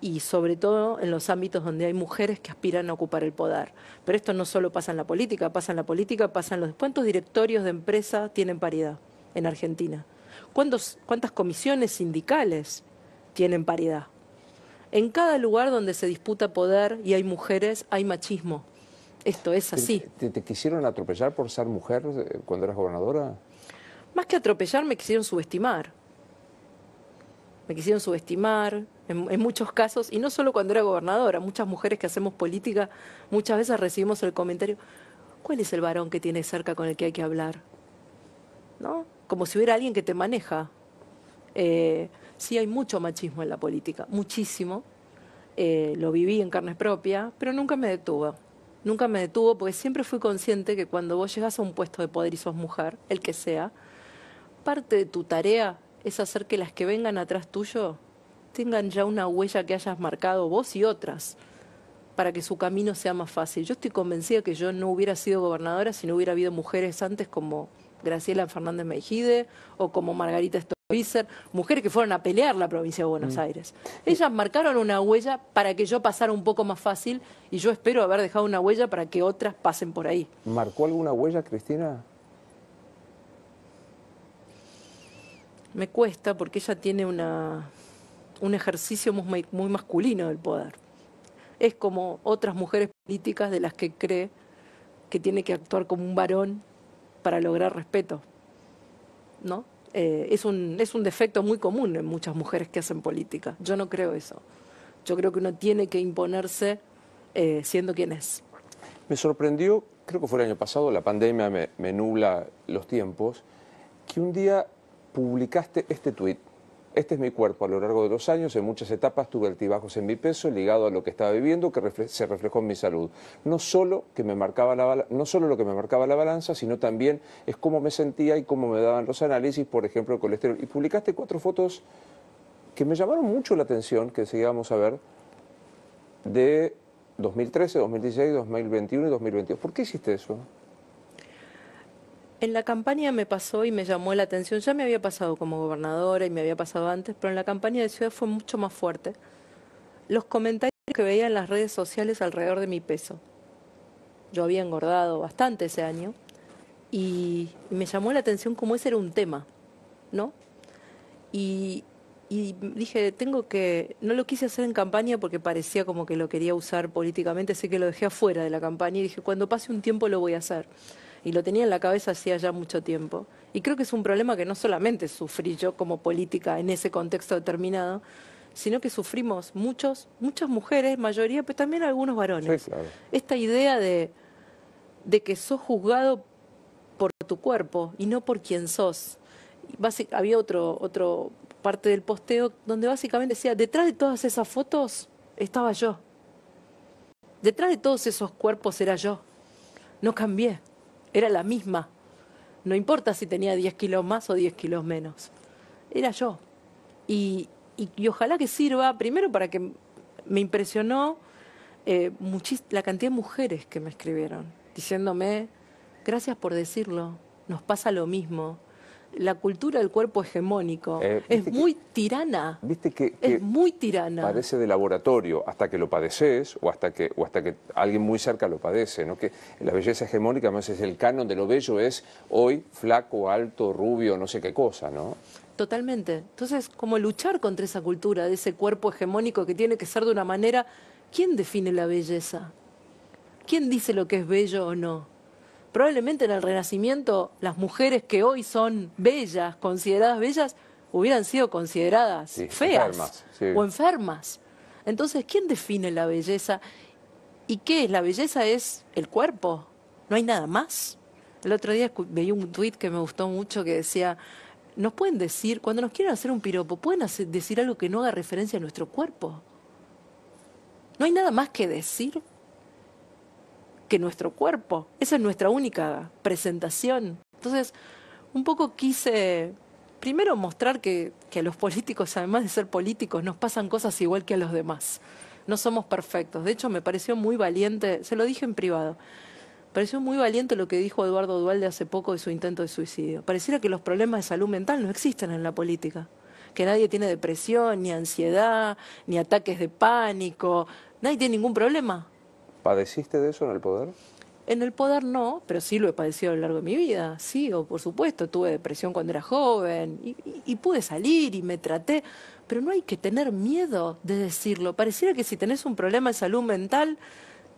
y sobre todo en los ámbitos donde hay mujeres que aspiran a ocupar el poder. Pero esto no solo pasa en la política, pasa en la política, pasa en los... ¿Cuántos directorios de empresa tienen paridad en Argentina? ¿Cuántas comisiones sindicales tienen paridad? En cada lugar donde se disputa poder y hay mujeres, hay machismo esto es así. ¿Te, quisieron atropellar por ser mujer eh, cuando eras gobernadora? Más que atropellar, me quisieron subestimar. Me quisieron subestimar en, muchos casos, y no solo cuando era gobernadora, muchas mujeres que hacemos política, muchas veces recibimos el comentario, ¿cuál es el varón que tiene cerca con el que hay que hablar? ¿No? Como si hubiera alguien que te maneja. Eh, sí hay mucho machismo en la política, muchísimo. Eh, lo viví en carne propia, pero nunca me detuvo nunca me detuvo porque siempre fui consciente que cuando vos llegas a un puesto de poder y sos mujer, el que sea, parte de tu tarea es hacer que las que vengan atrás tuyo tengan ya una huella que hayas marcado vos y otras para que su camino sea más fácil. Yo estoy convencida que yo no hubiera sido gobernadora si no hubiera habido mujeres antes como Graciela Fernández Mejide o como Margarita mujeres que fueron a pelear la provincia de Buenos mm. Aires. Ellas marcaron una huella para que yo pasara un poco más fácil y yo espero haber dejado una huella para que otras pasen por ahí. ¿Marcó alguna huella, Cristina? Me cuesta porque ella tiene una, un ejercicio muy, muy masculino del poder. Es como otras mujeres políticas de las que cree que tiene que actuar como un varón para lograr respeto. ¿No? Eh, es, un, es un defecto muy común en muchas mujeres que hacen política. Yo no creo eso. Yo creo que uno tiene que imponerse eh, siendo quien es. Me sorprendió, creo que fue el año pasado, la pandemia me, me nubla los tiempos, que un día publicaste este tuit este es mi cuerpo. A lo largo de los años, en muchas etapas, tuve altibajos en mi peso ligado a lo que estaba viviendo, que se reflejó en mi salud. No solo, que me marcaba no solo lo que me marcaba la balanza, sino también es cómo me sentía y cómo me daban los análisis, por ejemplo, el colesterol. Y publicaste cuatro fotos que me llamaron mucho la atención, que seguíamos a ver, de 2013, 2016, 2021 y 2022. ¿Por qué hiciste eso? En la campaña me pasó y me llamó la atención, ya me había pasado como gobernadora y me había pasado antes, pero en la campaña de ciudad fue mucho más fuerte. Los comentarios que veía en las redes sociales alrededor de mi peso. Yo había engordado bastante ese año y me llamó la atención como ese era un tema, ¿no? Y, dije, tengo que, no lo quise hacer en campaña porque parecía como que lo quería usar políticamente, así que lo dejé afuera de la campaña y dije, cuando pase un tiempo lo voy a hacer y lo tenía en la cabeza hacía ya mucho tiempo. Y creo que es un problema que no solamente sufrí yo como política en ese contexto determinado, sino que sufrimos muchos, muchas mujeres, mayoría, pero también algunos varones. Esta idea de, de que sos juzgado por tu cuerpo y no por quien sos. había otro, otro parte del posteo donde básicamente decía, detrás de todas esas fotos estaba yo. Detrás de todos esos cuerpos era yo. No cambié era la misma. No importa si tenía 10 kilos más o 10 kilos menos. Era yo. Y, y, ojalá que sirva, primero para que me impresionó eh, la cantidad de mujeres que me escribieron, diciéndome, gracias por decirlo, nos pasa lo mismo, la cultura del cuerpo hegemónico. Eh, es muy tirana. Viste que, Es muy tirana. Parece de laboratorio hasta que lo padeces o hasta que, o hasta que alguien muy cerca lo padece. ¿no? Que la belleza hegemónica más es el canon de lo bello, es hoy flaco, alto, rubio, no sé qué cosa, ¿no? Totalmente. Entonces, ¿cómo luchar contra esa cultura, de ese cuerpo hegemónico que tiene que ser de una manera, ¿quién define la belleza? ¿Quién dice lo que es bello o no? probablemente en el Renacimiento las mujeres que hoy son bellas, consideradas bellas, hubieran sido consideradas feas o enfermas. Entonces, ¿quién define la belleza? ¿Y qué es? La belleza es el cuerpo, no hay nada más. El otro día veí un tuit que me gustó mucho que decía, nos pueden decir, cuando nos quieren hacer un piropo, pueden decir algo que no haga referencia a nuestro cuerpo. No hay nada más que decir que nuestro cuerpo. Esa es nuestra única presentación. Entonces, un poco quise primero mostrar que, que a los políticos, además de ser políticos, nos pasan cosas igual que a los demás. No somos perfectos. De hecho, me pareció muy valiente, se lo dije en privado, pareció muy valiente lo que dijo Eduardo Dualde hace poco de su intento de suicidio. Pareciera que los problemas de salud mental no existen en la política que nadie tiene depresión, ni ansiedad, ni ataques de pánico, nadie tiene ningún problema. ¿Padeciste de eso en el poder? En el poder no, pero sí lo he padecido a lo largo de mi vida. Sí, o por supuesto, tuve depresión cuando era joven y, pude salir y me traté. Pero no hay que tener miedo de decirlo. Pareciera que si tenés un problema de salud mental,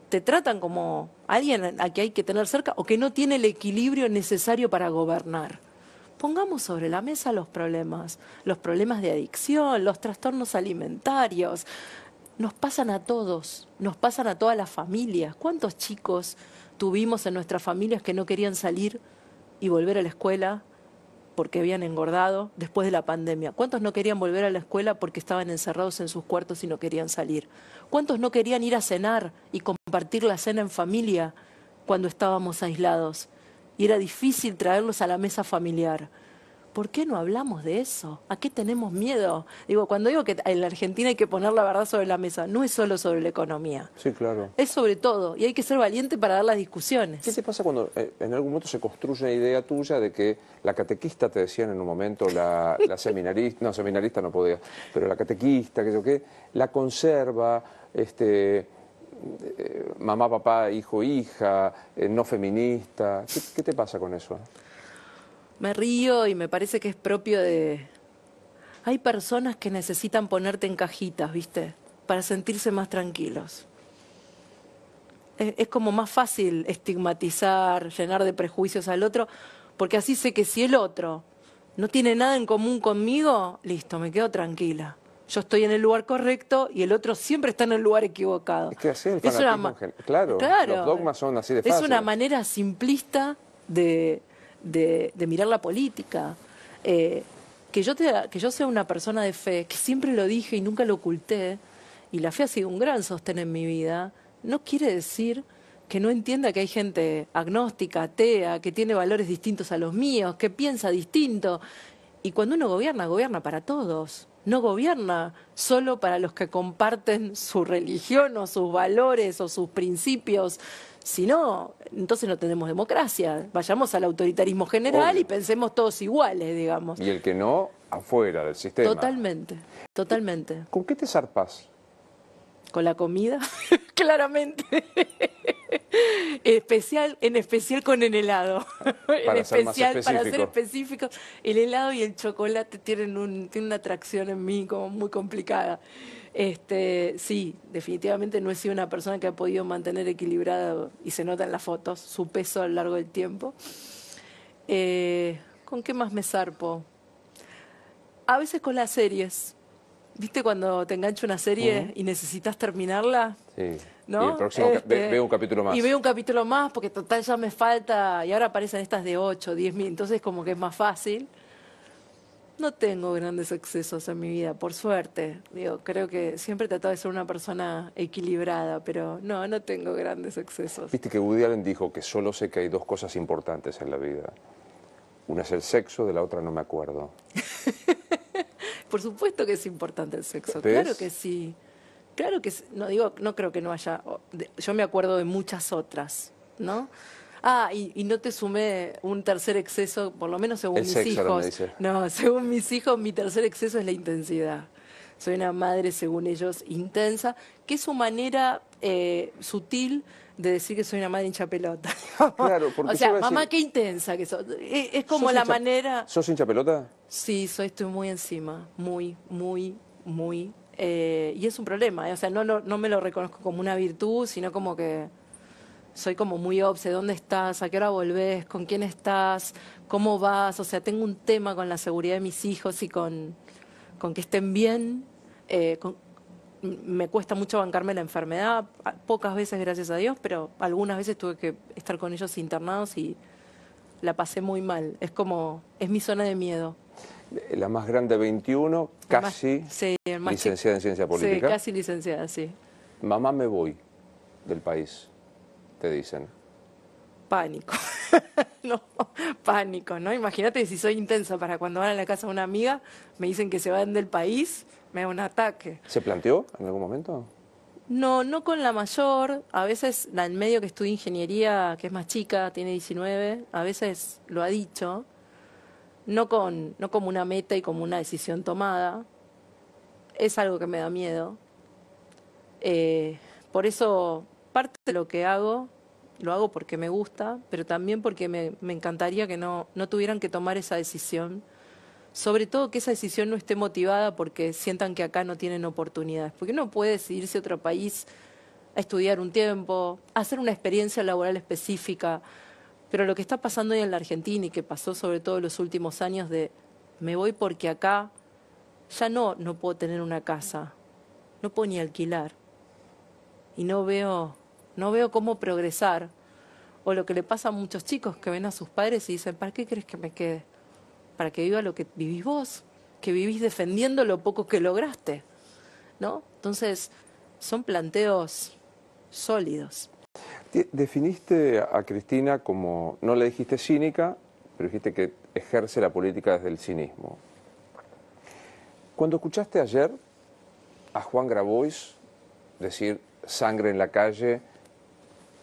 te tratan como alguien a quien hay que tener cerca o que no tiene el equilibrio necesario para gobernar. Pongamos sobre la mesa los problemas, los problemas de adicción, los trastornos alimentarios, nos pasan a todos, nos pasan a todas las familias. ¿Cuántos chicos tuvimos en nuestras familias que no querían salir y volver a la escuela porque habían engordado después de la pandemia? ¿Cuántos no querían volver a la escuela porque estaban encerrados en sus cuartos y no querían salir? ¿Cuántos no querían ir a cenar y compartir la cena en familia cuando estábamos aislados? Y era difícil traerlos a la mesa familiar. ¿por qué no hablamos de eso? ¿A qué tenemos miedo? Digo, cuando digo que en la Argentina hay que poner la verdad sobre la mesa, no es solo sobre la economía. Sí, claro. Es sobre todo, y hay que ser valiente para dar las discusiones. ¿Qué te pasa cuando eh, en algún momento se construye una idea tuya de que la catequista, te decían en un momento, la, seminarista, no, seminarista no podía, pero la catequista, que yo qué, la conserva, este... Eh, mamá, papá, hijo, hija, eh, no feminista. ¿Qué te pasa con eso? Me río y me parece que es propio de... Hay personas que necesitan ponerte en cajitas, ¿viste? Para sentirse más tranquilos. Es, como más fácil estigmatizar, llenar de prejuicios al otro, porque así sé que si el otro no tiene nada en común conmigo, listo, me quedo tranquila yo estoy en el lugar correcto y el otro siempre está en el lugar equivocado. es claro, claro, los dogmas son así de Es una manera simplista de, de, mirar la política. Eh, que, yo que yo sea una persona de fe, que siempre lo dije y nunca lo oculté, y la fe ha sido un gran sostén en mi vida, no quiere decir que no entienda que hay gente agnóstica, atea, que tiene valores distintos a los míos, que piensa distinto. Y cuando uno gobierna, gobierna para todos. No gobierna solo para los que comparten su religión o sus valores o sus principios, si no, entonces no tenemos democracia. Vayamos al autoritarismo general y pensemos todos iguales, digamos. Y el que no, afuera del sistema. Totalmente, totalmente. ¿Con qué te zarpas? Con la comida, claramente. especial, en especial con el helado. Para en ser especial, para ser específico, el helado y el chocolate tienen, una atracción en mí como muy complicada. Este, sí, definitivamente no he sido una persona que ha podido mantener equilibrada, y se nota en las fotos, su peso a lo largo del tiempo. Eh, ¿Con qué más me zarpo? A veces con las series. ¿Viste cuando te engancha una serie y necesitas terminarla? Sí. ¿No? Y el próximo este, veo un capítulo más. Y veo un capítulo más porque total ya me falta, y ahora aparecen estas de 8, 10 mil, entonces como que es más fácil no tengo grandes excesos en mi vida, por suerte. Digo, creo que siempre he tratado de ser una persona equilibrada, pero no, no tengo grandes excesos. Viste que Woody Allen dijo que solo sé que hay dos cosas importantes en la vida. Una es el sexo, de la otra no me acuerdo. por supuesto que es importante el sexo, claro que sí. Claro que no digo, no creo que no haya. Yo me acuerdo de muchas otras, ¿no? Ah, y, no te sumé un tercer exceso, por lo menos según mis hijos. No, según mis hijos, mi tercer exceso es la intensidad. Soy una madre, según ellos, intensa, que es su manera eh, sutil de decir que soy una madre hincha pelota. Claro, porque o sea, mamá, qué intensa que sos. E, es, como la manera. ¿Sos hincha pelota? Sí, soy, estoy muy encima, muy, muy, muy. Eh, y es un problema, eh. o sea, no me lo reconozco como una virtud, sino como que soy como muy obse, ¿dónde estás? ¿A qué hora volvés? ¿Con quién estás? ¿Cómo vas? O sea, tengo un tema con la seguridad de mis hijos y con, con que estén bien. Eh, me cuesta mucho bancarme la enfermedad, pocas veces gracias a Dios, pero algunas veces tuve que estar con ellos internados y la pasé muy mal. Es como, es mi zona de miedo. La más grande, 21, casi licenciada en ciencia política. Sí, casi licenciada, sí. Mamá, me voy del país te dicen? Pánico. no, pánico, ¿no? Imagínate si soy intensa para cuando van a la casa de una amiga, me dicen que se van del país, me da un ataque. ¿Se planteó en algún momento? No, no con la mayor. A veces la en medio que estudia ingeniería, que es más chica, tiene 19, a veces lo ha dicho. No, con, no como una meta y como una decisión tomada. Es algo que me da miedo. Eh, por eso parte de lo que hago, lo hago porque me gusta, pero también porque me, encantaría que no, no tuvieran que tomar esa decisión. Sobre todo que esa decisión no esté motivada porque sientan que acá no tienen oportunidades. Porque uno puede decidirse a otro país a estudiar un tiempo, a hacer una experiencia laboral específica. Pero lo que está pasando hoy en la Argentina y que pasó sobre todo en los últimos años de me voy porque acá ya no, no puedo tener una casa, no puedo ni alquilar. Y no veo no veo cómo progresar. O lo que le pasa a muchos chicos que ven a sus padres y dicen, ¿para qué crees que me quede? Para que viva lo que vivís vos, que vivís defendiendo lo poco que lograste. ¿No? Entonces, son planteos sólidos. Definiste a Cristina como, no le dijiste cínica, pero dijiste que ejerce la política desde el cinismo. Cuando escuchaste ayer a Juan Grabois decir sangre en la calle,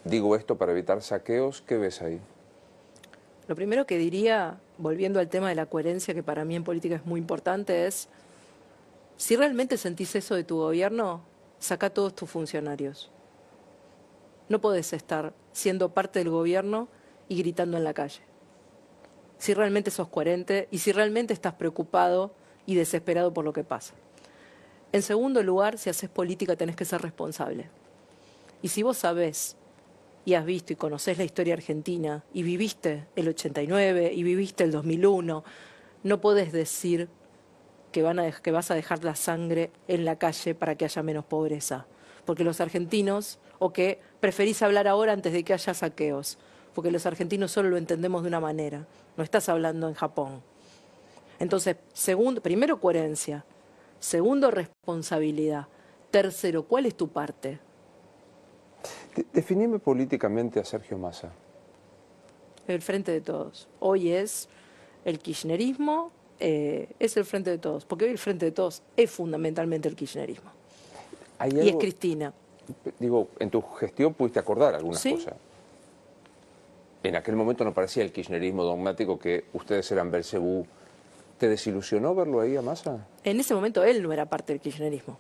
Digo esto para evitar saqueos. ¿Qué ves ahí? Lo primero que diría, volviendo al tema de la coherencia, que para mí en política es muy importante, es, si realmente sentís eso de tu gobierno, saca todos tus funcionarios. No podés estar siendo parte del gobierno y gritando en la calle. Si realmente sos coherente y si realmente estás preocupado y desesperado por lo que pasa. En segundo lugar, si haces política tenés que ser responsable. Y si vos sabés y has visto y conoces la historia argentina y viviste el 89 y viviste el 2001, no puedes decir que, que vas a dejar la sangre en la calle para que haya menos pobreza. Porque los argentinos, o que preferís hablar ahora antes de que haya saqueos, porque los argentinos solo lo entendemos de una manera, no estás hablando en Japón. Entonces, segundo, primero coherencia, segundo responsabilidad, tercero, ¿cuál es tu parte? definime políticamente a Sergio Massa. El frente de todos. Hoy es el kirchnerismo, eh, es el frente de todos, porque hoy el frente de todos es fundamentalmente el kirchnerismo. y es Cristina. Digo, en tu gestión pudiste acordar algunas cosas. En aquel momento no parecía el kirchnerismo dogmático que ustedes eran Belcebú. ¿Te desilusionó verlo ahí a Massa? En ese momento él no era parte del kirchnerismo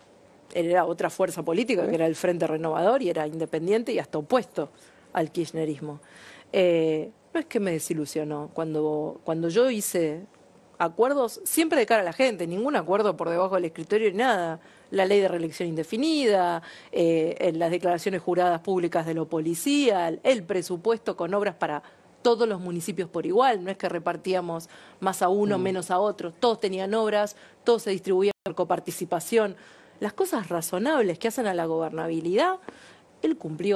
era otra fuerza política, que era el Frente Renovador y era independiente y hasta opuesto al kirchnerismo. Eh, no es que me desilusionó. Cuando, yo hice acuerdos, siempre de cara a la gente, ningún acuerdo por debajo del escritorio ni nada. La ley de reelección indefinida, eh, las declaraciones juradas públicas de lo policial, el presupuesto con obras para todos los municipios por igual, no es que repartíamos más a uno, mm. menos a otro, todos tenían obras, todos se distribuían por coparticipación las cosas razonables que hacen a la gobernabilidad, él cumplió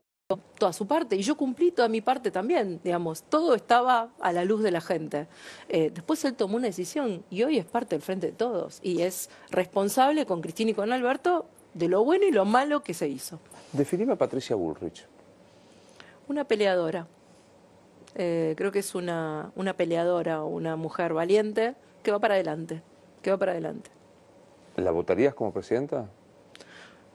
toda su parte y yo cumplí toda mi parte también, digamos, todo estaba a la luz de la gente. Eh, después él tomó una decisión y hoy es parte del frente de todos y es responsable con Cristina y con Alberto de lo bueno y lo malo que se hizo. Definime a Patricia Bullrich. Una peleadora. Eh, creo que es una, una peleadora, una mujer valiente que va para adelante, que va para adelante. ¿La votarías como presidenta?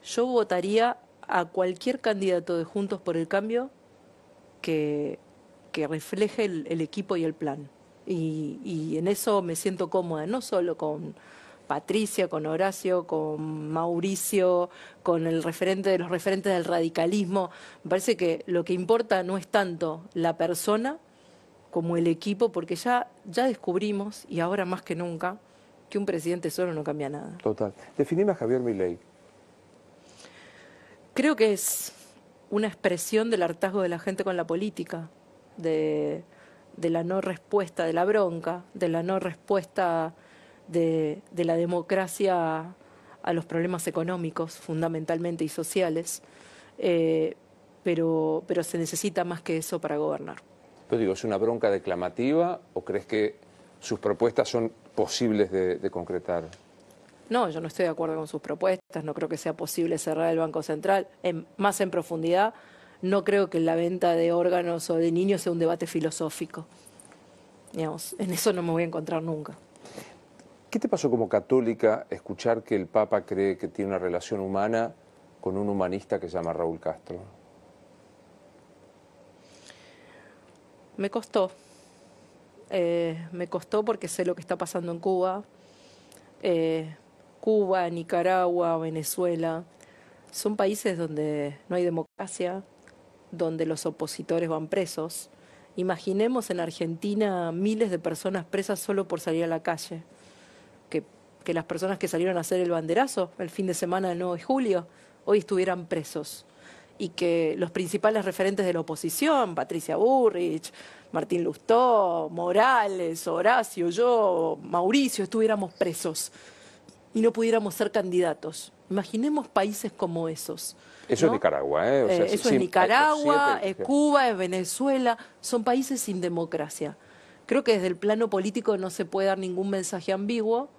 Yo votaría a cualquier candidato de Juntos por el Cambio que, refleje el, equipo y el plan. Y, en eso me siento cómoda, no solo con Patricia, con Horacio, con Mauricio, con el referente de los referentes del radicalismo. Me parece que lo que importa no es tanto la persona como el equipo, porque ya, ya descubrimos, y ahora más que nunca, que un presidente solo no cambia nada. Total. Definime a Javier Milei. Creo que es una expresión del hartazgo de la gente con la política, de, la no respuesta, de la bronca, de la no respuesta de, la democracia a los problemas económicos fundamentalmente y sociales, eh, pero, pero se necesita más que eso para gobernar. Pero digo, ¿es una bronca declamativa o crees que sus propuestas son posibles de, concretar. No, yo no estoy de acuerdo con sus propuestas, no creo que sea posible cerrar el Banco Central más en profundidad. No creo que la venta de órganos o de niños sea un debate filosófico. Digamos, en eso no me voy a encontrar nunca. ¿Qué te pasó como católica escuchar que el Papa cree que tiene una relación humana con un humanista que se llama Raúl Castro? Me costó. Eh, me costó porque sé lo que está pasando en Cuba. Eh, Cuba, Nicaragua, Venezuela, son países donde no hay democracia, donde los opositores van presos. Imaginemos en Argentina miles de personas presas solo por salir a la calle, que, que las personas que salieron a hacer el banderazo el fin de semana del 9 de julio hoy estuvieran presos y que los principales referentes de la oposición, Patricia Burrich, Martín Lustó, Morales, Horacio, yo, Mauricio, estuviéramos presos y no pudiéramos ser candidatos. Imaginemos países como esos. Eso es Nicaragua, ¿eh? eh eso es Nicaragua, es Cuba, es Venezuela, son países sin democracia. Creo que desde el plano político no se puede dar ningún mensaje ambiguo.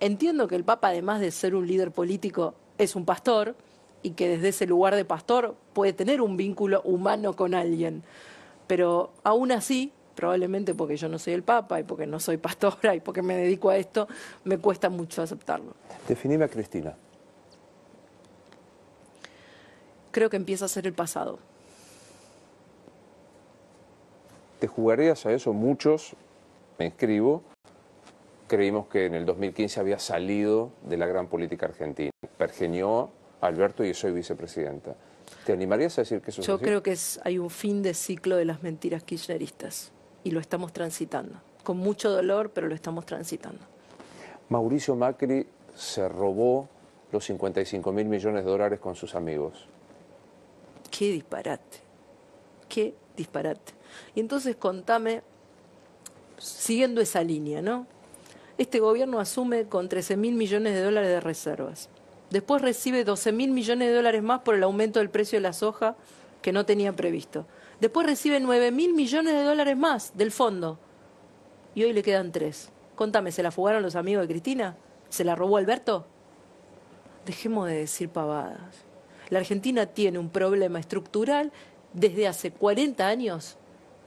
Entiendo que el Papa, además de ser un líder político, es un pastor, y que desde ese lugar de pastor puede tener un vínculo humano con alguien. Pero aún así, probablemente porque yo no soy el Papa y porque no soy pastora y porque me dedico a esto, me cuesta mucho aceptarlo. Definime a Cristina. Creo que empieza a ser el pasado. ¿Te jugarías a eso? Muchos, me inscribo, creímos que en el 2015 había salido de la gran política argentina. Pergeñó Alberto y soy vicepresidenta. ¿Te animarías a decir que eso Yo es Yo creo que hay un fin de ciclo de las mentiras kirchneristas y lo estamos transitando. Con mucho dolor, pero lo estamos transitando. Mauricio Macri se robó los 55 mil millones de dólares con sus amigos. Qué disparate, qué disparate. Y entonces contame, siguiendo esa línea, ¿no? Este gobierno asume con 13 mil millones de dólares de reservas. Después recibe 12 mil millones de dólares más por el aumento del precio de la soja que no tenía previsto. Después recibe nueve mil millones de dólares más del fondo. Y hoy le quedan tres. Contame, ¿se la fugaron los amigos de Cristina? ¿Se la robó Alberto? Dejemos de decir pavadas. La Argentina tiene un problema estructural desde hace 40 años,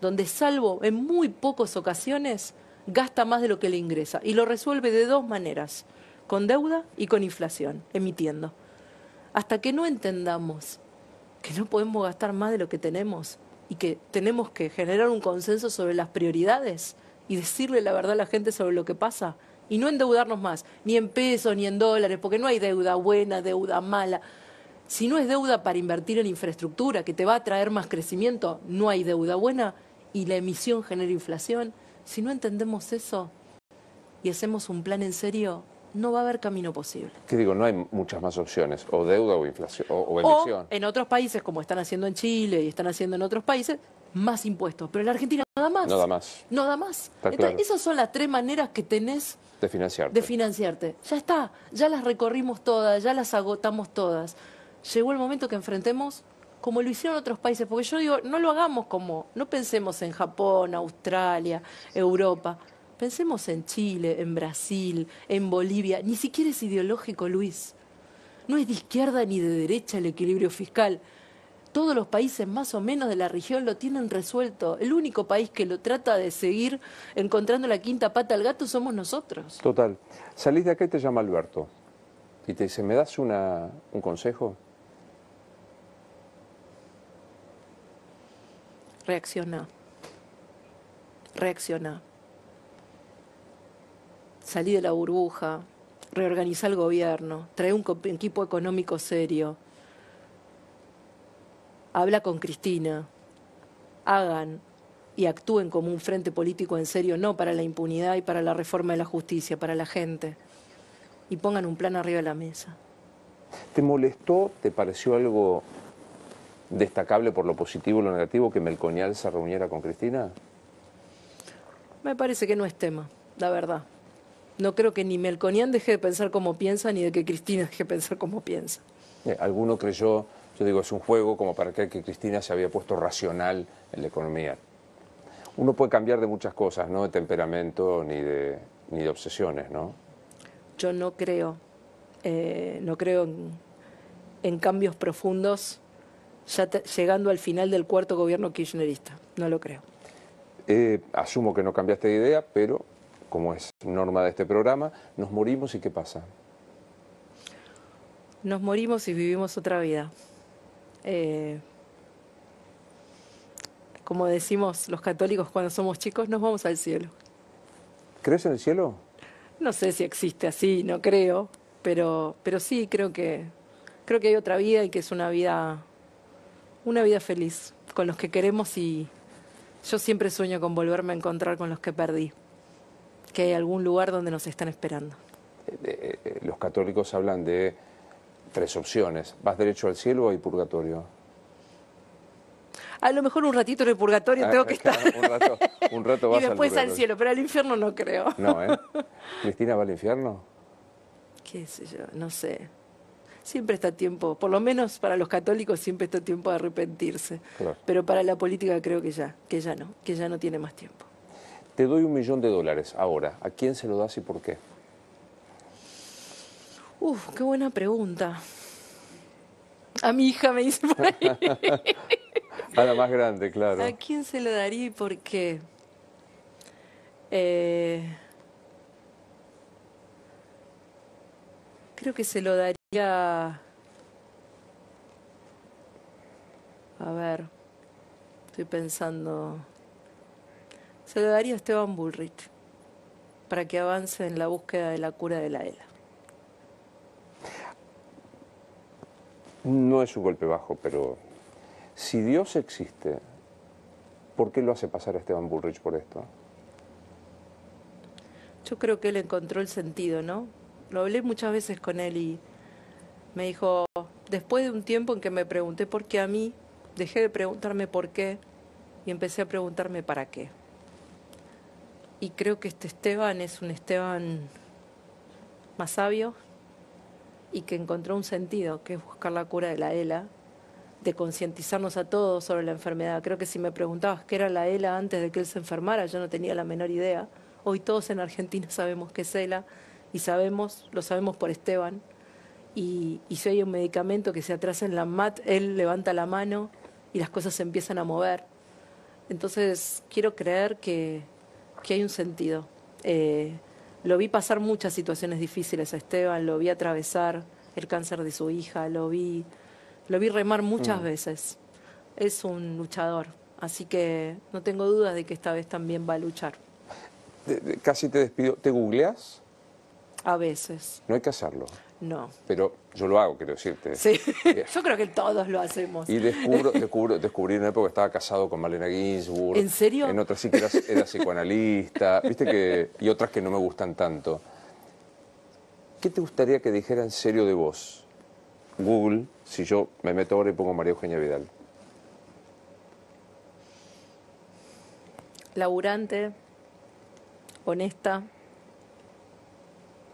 donde salvo en muy pocas ocasiones gasta más de lo que le ingresa y lo resuelve de dos maneras con deuda y con inflación, emitiendo. Hasta que no entendamos que no podemos gastar más de lo que tenemos y que tenemos que generar un consenso sobre las prioridades y decirle la verdad a la gente sobre lo que pasa y no endeudarnos más, ni en pesos, ni en dólares, porque no hay deuda buena, deuda mala. Si no es deuda para invertir en infraestructura que te va a traer más crecimiento, no hay deuda buena y la emisión genera inflación. Si no entendemos eso y hacemos un plan en serio, no va a haber camino posible. Que digo, no hay muchas más opciones, o deuda o inflación o, emisión. O en otros países, como están haciendo en Chile y están haciendo en otros países, más impuestos. Pero en Argentina nada más. Nada más. Nada más. esas son las tres maneras que tenés de financiarte. de financiarte. Ya está, ya las recorrimos todas, ya las agotamos todas. Llegó el momento que enfrentemos como lo hicieron otros países, porque yo digo, no lo hagamos como, no pensemos en Japón, Australia, Europa Pensemos en Chile, en Brasil, en Bolivia. Ni siquiera es ideológico, Luis. No es de izquierda ni de derecha el equilibrio fiscal. Todos los países más o menos de la región lo tienen resuelto. El único país que lo trata de seguir encontrando la quinta pata al gato somos nosotros. Total. Salís de acá te llama Alberto. Y te dice, ¿me das un consejo? Reacciona. Reacciona salí de la burbuja, reorganizar el gobierno, trae un equipo económico serio, habla con Cristina, hagan y actúen como un frente político en serio, no para la impunidad y para la reforma de la justicia, para la gente, y pongan un plan arriba de la mesa. ¿Te molestó, te pareció algo destacable por lo positivo o lo negativo que Melconial se reuniera con Cristina? Me parece que no es tema, la verdad no creo que ni Melconian deje de pensar como piensa, ni de que Cristina deje de pensar como piensa. Eh, alguno creyó, yo digo, es un juego como para creer que Cristina se había puesto racional en la economía. Uno puede cambiar de muchas cosas, no de temperamento ni de, ni de obsesiones, ¿no? Yo no creo, eh, no creo en, cambios profundos ya llegando al final del cuarto gobierno kirchnerista, no lo creo. Eh, asumo que no cambiaste de idea, pero como es norma de este programa, nos morimos y ¿qué pasa? Nos morimos y vivimos otra vida. Eh, como decimos los católicos cuando somos chicos, nos vamos al cielo. ¿Crees en el cielo? No sé si existe así, no creo, pero, pero sí creo que, creo que hay otra vida y que es una vida, una vida feliz, con los que queremos y yo siempre sueño con volverme a encontrar con los que perdí que hay algún lugar donde nos están esperando. Eh, eh, eh, los católicos hablan de tres opciones. ¿Vas derecho al cielo o hay purgatorio? A lo mejor un ratito en el purgatorio ah, tengo que estar. Un rato, un y después al, cielo, pero al infierno no creo. No, ¿eh? ¿Cristina va al infierno? Qué sé yo, no sé. Siempre está tiempo, por lo menos para los católicos siempre está tiempo de arrepentirse. Pero para la política creo que ya, que ya no, que ya no tiene más tiempo. Te doy un millón de dólares ahora. ¿A quién se lo das y por qué? Uf, qué buena pregunta. A mi hija me dice por ahí. A la más grande, claro. ¿A quién se lo daría y por qué? Eh, creo que se lo daría... A ver, estoy pensando se lo daría a Esteban Bullrich para que avance en la búsqueda de la cura de la ELA. No es un golpe bajo, pero si Dios existe, ¿por qué lo hace pasar a Esteban Bullrich por esto? Yo creo que él encontró el sentido, ¿no? Lo hablé muchas veces con él y me dijo, después de un tiempo en que me pregunté por qué a mí, dejé de preguntarme por qué y empecé a preguntarme para qué y creo que este Esteban es un Esteban más sabio y que encontró un sentido, que es buscar la cura de la ELA, de concientizarnos a todos sobre la enfermedad. Creo que si me preguntabas qué era la ELA antes de que él se enfermara, yo no tenía la menor idea. Hoy todos en Argentina sabemos qué es ELA y sabemos, lo sabemos por Esteban. Y, y si hay un medicamento que se atrasa en la MAT, él levanta la mano y las cosas se empiezan a mover. Entonces, quiero creer que, que hay un sentido. Eh, lo vi pasar muchas situaciones difíciles a Esteban, lo vi atravesar el cáncer de su hija, lo vi, lo vi remar muchas mm. veces. Es un luchador, así que no tengo dudas de que esta vez también va a luchar. casi te despido. ¿Te googleas? A veces. No hay que hacerlo. No. Pero yo lo hago, quiero decirte. Sí, yo creo que todos lo hacemos. Y descubro, descubrí en una época que estaba casado con Malena Ginsburg. ¿En serio? En otras sí que era, psicoanalista, viste que... Y otras que no me gustan tanto. ¿Qué te gustaría que dijera en serio de vos? Google, si yo me meto ahora y pongo María Eugenia Vidal. Laburante, honesta,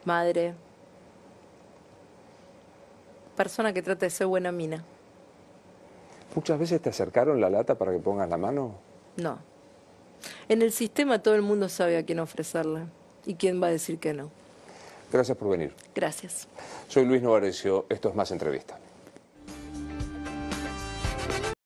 madre, persona que trata de ser buena mina. ¿Muchas veces te acercaron la lata para que pongas la mano? No. En el sistema todo el mundo sabe a quién ofrecerla y quién va a decir que no. Gracias por venir. Gracias. Soy Luis Novarecio, esto es Más Entrevista.